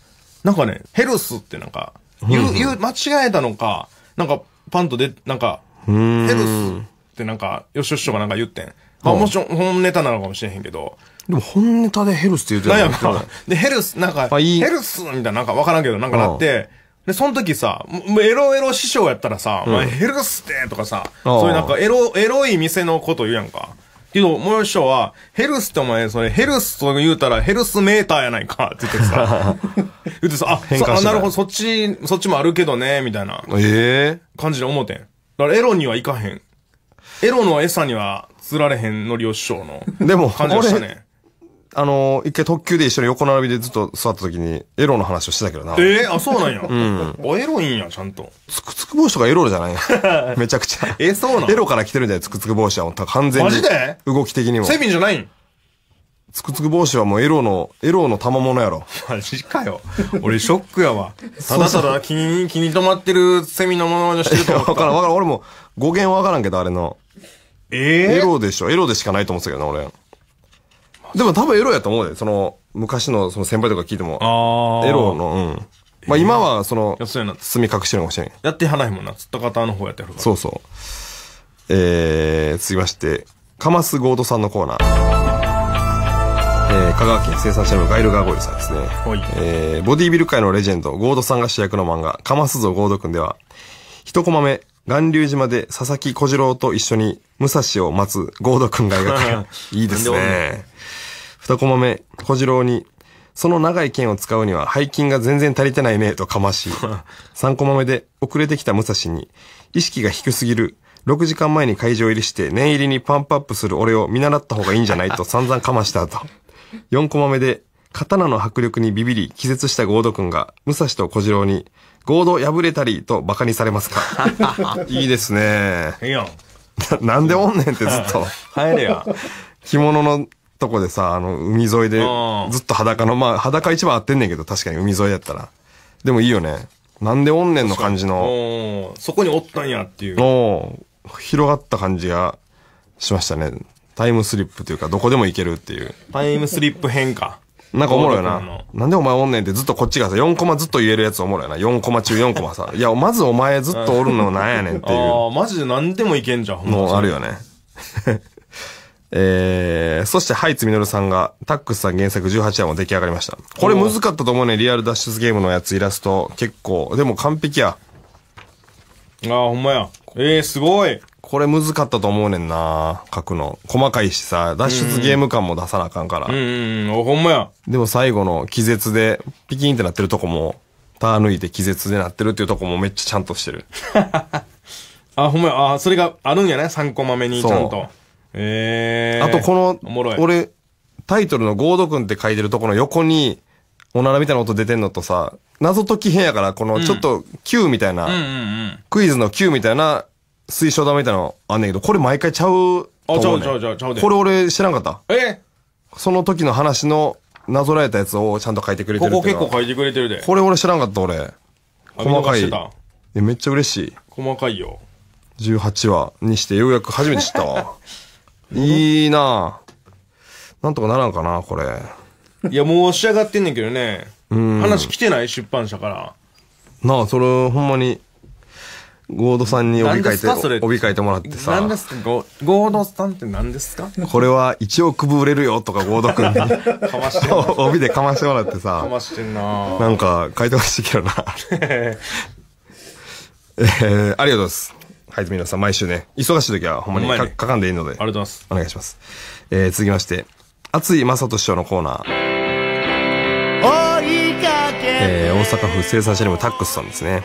[SPEAKER 1] なんかね、ヘルスってなんか、言う、言う、間違えたのか、なんか、パンとで、なんか、ヘルスってなんか、よ師匠がなんか言ってん。まあ、もちろん本ネタなのかもしれへんけど。でも本
[SPEAKER 2] ネタでヘルスって言うてるなんやか。
[SPEAKER 1] で、ヘルス、なんか、ヘルスみたいな、なんかわからんけど、なんかなって、で、その時さ、エロエロ師匠やったらさ、うん、ヘルスってとかさ、そういうなんかエロ、エロい店のこと言うやんか。けど、もう師匠は、ヘルスってお前、それ、ヘルスと言うたら、ヘルスメーターやないか、って言ってさ、言ってさ、あ、あ、なるほど、そっち、そっちもあるけどね、みたいな、ええ感じで思ってん。だから、エロには行かへん。エロの餌には釣られへんのりお師匠の。でも、感じでしたね。
[SPEAKER 2] あの、一回特急で一緒に横並びでずっと座った時に、エロの話をしてたけどな。ええあ、そうなんや。う
[SPEAKER 1] ん。エロいんや、ちゃんと。つ
[SPEAKER 2] くつく帽子とかエロじゃないめちゃくちゃ。え、そうなんエロから来てるんじゃないつくつく帽子はもう完全に。マジで動き的にも。セミンじゃな
[SPEAKER 1] いんつくつく
[SPEAKER 2] 帽子はもうエロの、エロの賜物やろ。マジかよ。俺ショックやわ。ただた
[SPEAKER 1] だ気に、気に留まってるセミのものにしてると思っ わからんわか
[SPEAKER 2] らん。俺も語源わからんけど、あれの。ええー、エロでしょ。エロでしかないと思ってたけどな、俺。
[SPEAKER 1] でも多分エロや
[SPEAKER 2] と思うで、その、昔のその先輩とか聞いても。
[SPEAKER 1] ああ。エロの、うん。まあ今は、その、やそう
[SPEAKER 2] 包み隠してるかもしれん。
[SPEAKER 1] やってはないもんな。釣った方の方やってるか
[SPEAKER 2] ら。そうそう。えー、続きまして、カマスゴードさんのコーナー。えー、香川県生産者のガイル・ガーゴイルさんですね。はいえーボディビル界のレジェンド、ゴードさんが主役の漫画、カマスぞゴードくんでは、一コマ目、巌流島で佐々木小次郎と一緒に武蔵を待つゴードくんが描く。いいですね。二コマ目、小次郎に、その長い剣を使うには背筋が全然足りてないね、とかましい。3 コマ目で、遅れてきた武蔵に、意識が低すぎる。6時間前に会場入りして、念入りにパンプアップする俺を見習った方がいいんじゃないと散々かました後。4 コマ目で、刀の迫力にビビり、気絶したゴード君が、武蔵と小次郎に、ゴード破れたりと馬鹿にされますか いいですね。いいよ。な、なんでおんねんってずっと。入れや。着物のとこでさ、あの、海沿いで、ずっと裸の、まあ、裸一番合ってんねんけど、確かに海沿いやったら。でもいいよね。なんでおんねんの感じ
[SPEAKER 1] の。そこにおったんやっ
[SPEAKER 2] ていう。お広がった感じがしましたね。タイムスリップというか、どこでも行けるっていう。タイムスリッ
[SPEAKER 1] プ変化。なんかおもろいな。
[SPEAKER 2] なんでお前おんねんってずっとこっちがさ、4コマずっと言えるやつおもろいな。4コマ中4コマさ。いや、まずお前ずっとおるのなんやねんっていう。あ
[SPEAKER 1] あ、マジで何でもいけんじゃん、
[SPEAKER 2] もうあるよね。えー、そしてハイツミノルさんが、タックスさん原作18話も出来上がりました。これ難かったと思うね、リアル脱出ゲームのやつ、イラスト。結構、でも完璧や。
[SPEAKER 1] ああ、ほんまや。ええー、すごい。これ難
[SPEAKER 2] かったと思うねんな書くの。細かいしさ、脱出ゲーム感も出さなあかんから。うん、ん、ほんまや。でも最後の気絶で、ピキンってなってるとこも、ター抜いて気絶でなってるっていうとこもめっちゃちゃんとしてる。
[SPEAKER 1] あ、ほんまや。あ、それがあるんやね、3コマ目にちゃんと。
[SPEAKER 2] ええ。あとこの、俺、タイトルのゴード君って書いてるとこの横に、おならみたいな音出てんのとさ、謎解き編やから、このちょっと Q みたい
[SPEAKER 1] な、
[SPEAKER 2] クイズの Q みたいな水晶だみたいなのあんねんけど、これ毎回ちゃうあ、ちゃうちゃうちゃうちゃうで。これ俺知らんかった。えその時の話のなぞらえたやつをちゃんと書いてくれてるここ結構書いてくれてるで。これ俺知らんかった俺。細かい。え、めっちゃ嬉しい。
[SPEAKER 1] 細かいよ。
[SPEAKER 2] 18話にしてようやく初めて知ったわ。いいななんとかならんかな、これ。
[SPEAKER 1] いや、もう仕上がってんねんけどね。うん。話来てない出版社から。
[SPEAKER 2] なあ、それ、ほんまに、ゴードさんに帯書いて、帯書いてもらってさ何、で
[SPEAKER 1] すかゴゴードさんって何ですかこれ
[SPEAKER 2] は1億部売れるよとか、ゴードくんに、かまして 帯でかましてもらってさ、かまし
[SPEAKER 1] てんな。なん
[SPEAKER 2] か書いてほしいけどな。えー、ありがとうございます。はい、皆さん、毎週ね、忙しい時はほんまにか,、かかんでいいので。ありがとうございます。お願いします。えー、続きまして、熱い正人師匠のコーナー。えー、大阪府生産者にもタックスさんですね。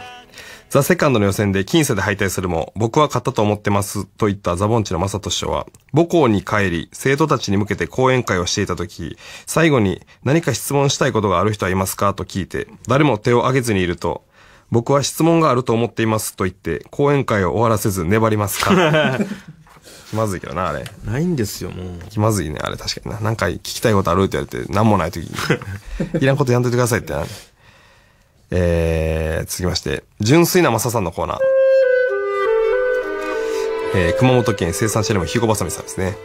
[SPEAKER 2] ザ・セカンドの予選で僅差で敗退するも、僕は勝ったと思ってますと言ったザ・ボンチの正人師匠は、母校に帰り、生徒たちに向けて講演会をしていた時、最後に何か質問したいことがある人はいますかと聞いて、誰も手を挙げずにいると、僕は質問があると思っていますと言って、講演会を終わらせず粘りますか 気まずいけどな、あれ。ないんですよ、もう。気まずいね、あれ確かにな。なんか聞きたいことあるって言われて、なんもない時に。いらんことやんといてくださいってな。えー、続きまして、純粋なマサさんのコーナー。えー、熊本県生産者でもひごばさみさんですね。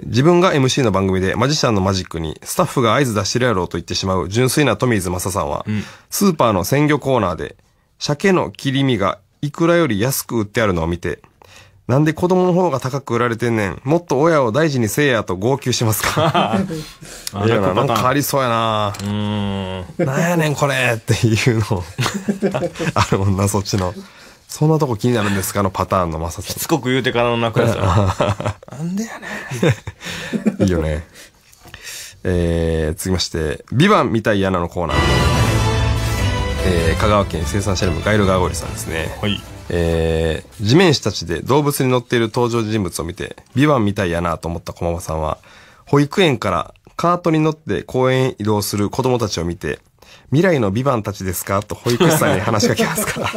[SPEAKER 2] 自分が MC の番組でマジシャンのマジックにスタッフが合図出してるやろうと言ってしまう純粋なトミーズマサさんは、うんスーパーの鮮魚コーナーで鮭の切り身がいくらより安く売ってあるのを見て、なんで子供の方が高く売られてんねん。もっと親を大事にせえやと号泣しますか。い やな、なんかあ
[SPEAKER 1] りそうやな。うん。なんやね
[SPEAKER 2] んこれっていうの。あるもんな、そっちの。そんなとこ気になるんですかのパターンのマサさん。
[SPEAKER 1] しつこく言うてからの泣くやつだな。なんでやね
[SPEAKER 2] ん。いいよね。えー、続きまして、ビバンみたいやなのコーナー。えー、香川県生産者ネームガイル・ガーゴリさんですね。はい。えー、地面師たちで動物に乗っている登場人物を見て、ビバンみたいやなと思った駒場さんは、保育園からカートに乗って公園へ移動する子供たちを見て、未来の美版たちですかと保育士さんに話しかけますから。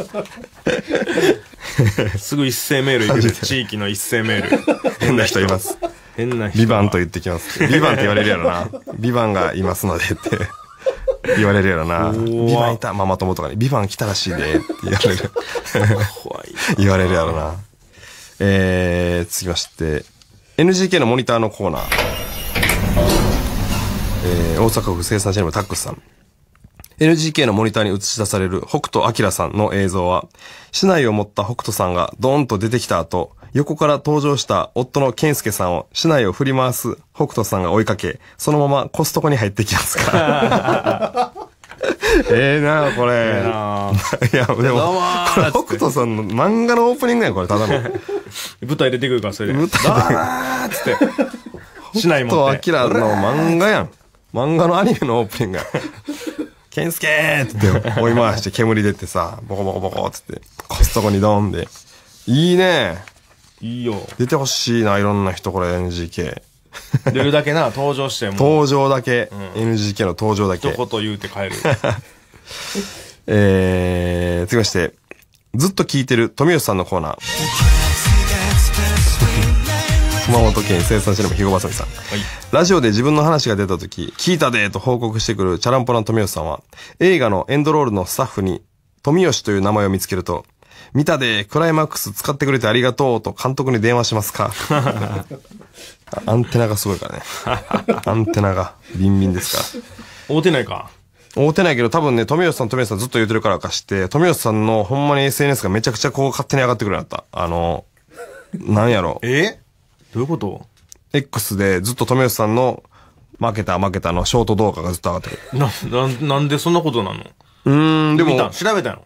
[SPEAKER 1] すぐ一斉メール行く。地域の一斉メール。変な人います。
[SPEAKER 2] 変な人。美版と言ってきます。美版って言われるやろな。美版がいますのでって。言われるやろな。ビバンいた、ママ友とかに、ビバン来たらしいで、って言われる。怖い。言われるやろな。えー、続きまして、NGK のモニターのコーナー。えー、大阪府生産者にもタックスさん。NGK のモニターに映し出される北斗晶さんの映像は、市内を持った北斗さんがドーンと出てきた後、横から登場した夫の健介さんを市内を振り回す北斗さんが追いかけ、そのままコストコに入ってきますから。ええなこれ。いや、でもこれ北斗さんの漫画のオープニングやん、これ、ただの。
[SPEAKER 1] 舞台出てくるから、それで。舞台つ
[SPEAKER 2] って。市内北斗晶の漫画やん。漫画のアニメのオープニングやん。健介って追い回して煙出てさ、ボコボコボコっつって、コストコにドンで。いいねいいよ。出てほしいな、いろんな人、これ NGK。
[SPEAKER 1] 出るだけな、登場しても。登
[SPEAKER 2] 場だけ。うん、NGK の登場だけ。一言言うて帰る。えー、続きまして、ずっと聞いてる富吉さんのコーナー。熊本県生産者のひごばさみさん、はい、ラジオで自分の話が出た時聞いたでと報告してくるチャランポラン富吉さんは映画のエンドロールのスタッフに富吉という名前を見つけると見たでクライマックス使ってくれてありがとうと監督に電話しますか アンテナがすごいからね アンテナがビンビンですから大手ないか大手ないけど多分ね、富吉さん、富吉さんずっと言うてるからかして、富吉さんのほんまに SNS がめちゃくちゃこう勝手に上がってくるようになった。あの、なんやろ。えどういうこと ?X でずっと富吉さんの負けた負けたのショート動画がずっと上がって
[SPEAKER 1] る。な、な、なんでそんなことなの
[SPEAKER 2] うーん、でも。
[SPEAKER 1] 調べたの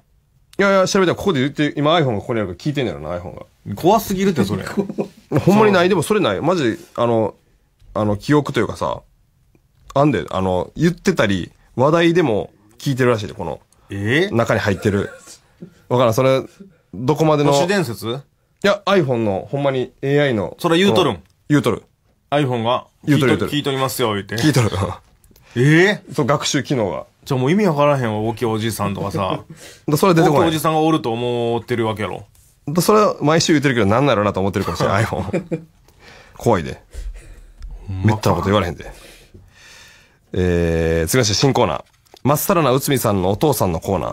[SPEAKER 1] いやいや、調べたここで言って、今 iPhone がここにあるから聞いてんやろな、iPhone が。怖すぎるって、それ。
[SPEAKER 2] ほんまにない、でもそれない。マジ、あの、あの、記憶というかさ、あんで、あの、言ってたり、話題でも聞いてるらしいで、この。えー、中に入ってる。わからん、それ、どこまでの。都市伝説いや、iPhone の、ほんまに
[SPEAKER 1] AI の。それ言うとるん。言うとる。iPhone が、言うとる言うとる聞いとりますよ、言うて。聞いとる。ええそう、学習機能が。じゃもう意味わからへんわ、大きいおじさんとかさ。だ それ出てこなこいきいおじさんがおると思ってるわけやろ。
[SPEAKER 2] だそれは毎週言ってるけど、なんならなと思ってるかもしれない、iPhone。怖いで。めったなこと言われへんで。えー、次の新コーナー。まっさらな内海さんのお父さんのコーナ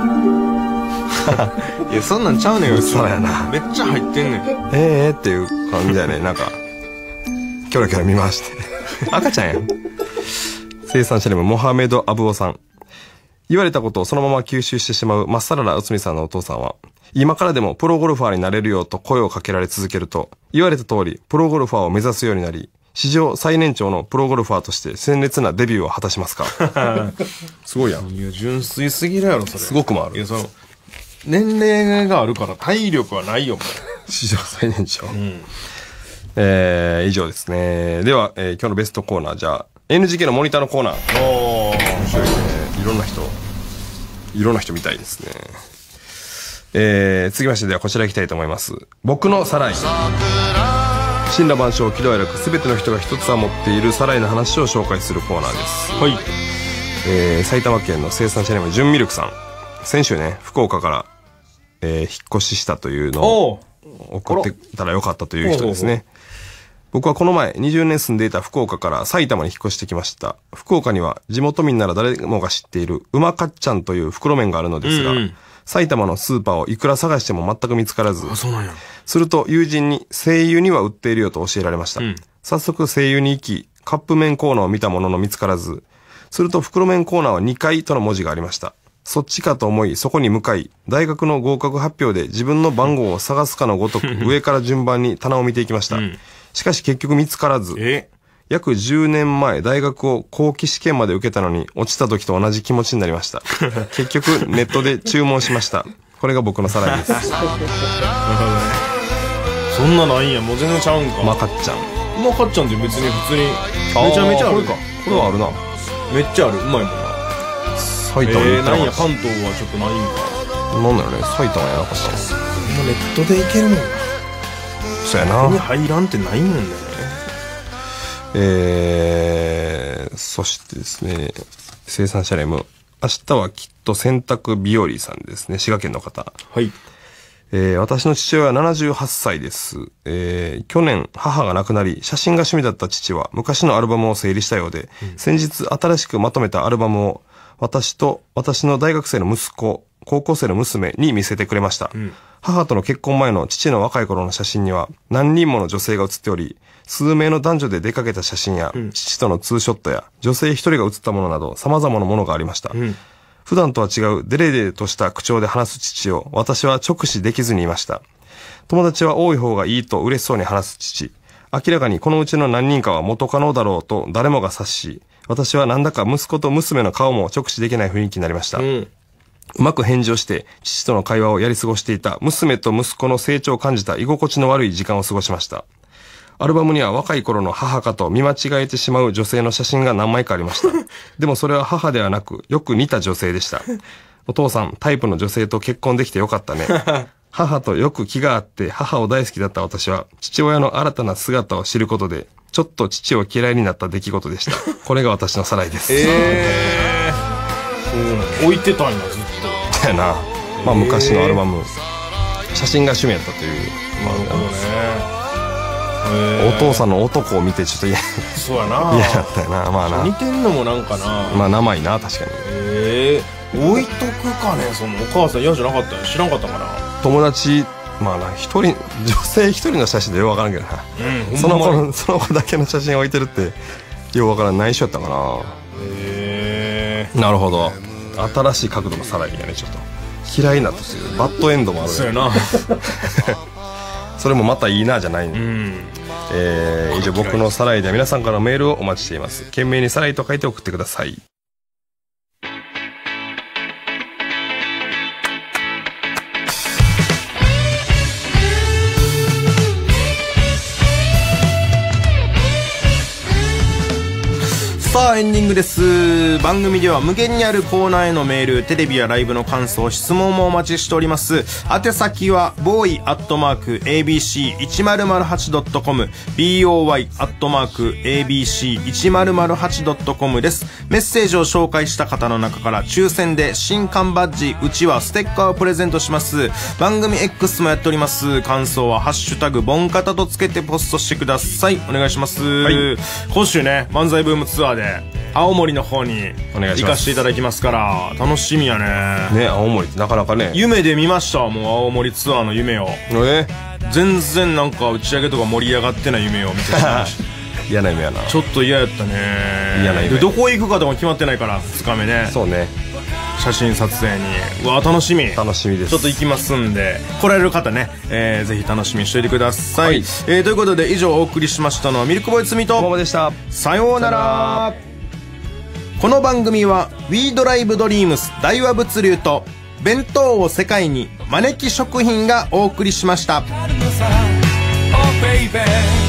[SPEAKER 2] ー。いやそんなんちゃうねん嘘やな
[SPEAKER 1] めっちゃ入ってんねん
[SPEAKER 2] ええっていう感じやねなんかキョロキョロ見回して 赤ちゃんやん生産者でもモハメド・アブオさん言われたことをそのまま吸収してしまうまっさらな内海さんのお父さんは今からでもプロゴルファーになれるよと声をかけられ続けると言われた通りプロゴルファーを目指すようになり史上最年長のプロゴルファーとして鮮烈なデビューを果たしますか すごいやんいや純粋すぎるや
[SPEAKER 1] ろそれすごくもあるいやその年齢があるから体力はないよ、
[SPEAKER 2] 史上最年少。うん、えー、以上ですね。では、えー、今日のベストコーナー、じゃあ、NGK のモニターのコーナー。お面白いね。いろんな人、いろんな人みたいですね。えー、続きましてではこちら行きたいと思います。僕のサライ。神羅万象喜怒哀楽全ての人が一つは持っているサライの話を紹介するコーナーです。はい。えー、埼玉県の生産者にも純ミルクさん。先週ね、福岡からえー、引っ越ししたというのを送ってたらよかったという人ですね。僕はこの前20年住んでいた福岡から埼玉に引っ越してきました。福岡には地元民なら誰もが知っているうまかっちゃんという袋麺があるのですが、うんうん埼玉のスーパーをいくら探しても全く見つからず。すると友人に、声優には売っているよと教えられました。うん、早速声優に行き、カップ麺コーナーを見たものの見つからず。すると袋麺コーナーは2階との文字がありました。そっちかと思い、そこに向かい、大学の合格発表で自分の番号を探すかのごとく、上から順番に棚を見ていきました。しかし結局見つからず、約10年前、大学を後期試験まで受けたのに、落ちた時と同じ気持ちになりました。結局、ネットで注文しました。これが僕のサラリーです。
[SPEAKER 1] そんなないんや、もう全然ちゃうんか。まかっちゃん。まかっちゃんって別に普通に、めちゃめちゃあるか。これはあるな。めっちゃある、うまいもんな。埼玉行った、えー、関東はちょっとないんかなんだろうね埼玉やなかったもうネットで行けるもんなそうやなに入らんってないもんねえ
[SPEAKER 2] ー、そしてですね生産者レム明日はきっと洗濯日和さんですね滋賀県の方はいえー、私の父親は78歳です。えー、去年母が亡くなり、写真が趣味だった父は昔のアルバムを整理したようで、うん、先日新しくまとめたアルバムを私と私の大学生の息子、高校生の娘に見せてくれました。うん、母との結婚前の父の若い頃の写真には何人もの女性が写っており、数名の男女で出かけた写真や、うん、父とのツーショットや、女性一人が写ったものなど様々なものがありました。うん普段とは違うデレデレとした口調で話す父を私は直視できずにいました。友達は多い方がいいと嬉しそうに話す父。明らかにこのうちの何人かは元カノだろうと誰もが察し、私はなんだか息子と娘の顔も直視できない雰囲気になりました。うん、うまく返事をして、父との会話をやり過ごしていた娘と息子の成長を感じた居心地の悪い時間を過ごしました。アルバムには若い頃の母かと見間違えてしまう女性の写真が何枚かありました。でもそれは母ではなく、よく似た女性でした。お父さん、タイプの女性と結婚できてよかったね。母とよく気があって、母を大好きだった私は、父親の新たな姿を知ることで、ちょっと父を嫌いになった出来事でした。これが私のさらいです。
[SPEAKER 1] え置いてたんや、ずっ
[SPEAKER 2] と。やな。まあ、昔のアルバム、写真が趣味やったという。なる
[SPEAKER 1] ほどね。
[SPEAKER 2] お父さんの男を見てちょっと嫌そうやな 嫌だったよなまあな似て
[SPEAKER 1] んのもなんかな
[SPEAKER 2] まあ名前な確かに
[SPEAKER 1] ええ置いとくかねそのお母さん嫌じゃなかった知らんかったかな
[SPEAKER 2] 友達まあな一人女性一人の写真でよう分からんけどな、うん、その子その子だけの写真置いてるってよう分からん内緒やったかなへえなるほど新しい角度のサライがやねちょっと嫌いなとするバッドエンドもあるそうやなそれもまたいいなじゃないね、うん、えー、以上僕のサライでは皆さんからメールをお待ちしています懸命にサライと書いて送ってください
[SPEAKER 1] さあエンディングです番組では無限にあるコーナーへのメールテレビやライブの感想質問もお待ちしております宛先は boy.abc1008.com boy.abc1008.com ですメッセージを紹介した方の中から抽選で新刊バッジうちはステッカーをプレゼントします番組 X もやっております感想は「ハッシュタグボンカタ」とつけてポストしてくださいお願いします、はい、今週ね漫才ブームツアーで青森の方に行かせていただきますから楽しみや
[SPEAKER 2] ねね青森ってなかなかね
[SPEAKER 1] 夢で見ましたもう青森ツアーの夢をえ全然なんか打ち上げとか盛り上がってない夢を見てた 嫌な夢やなちょっと嫌やったね嫌な夢どこ行くかとも決まってないから2日目ねそうね写真撮影にうわ楽しみ楽しみですちょっと行きますんで来られる方ね、えー、ぜひ楽しみにしていてください、はい、えー、ということで以上お送りしましたのはミルクボーイみとももでしたさようならこの番組は We Drive d r e a m 大和物流と弁当を世界に招き食品がお送りしました。
[SPEAKER 2] Oh,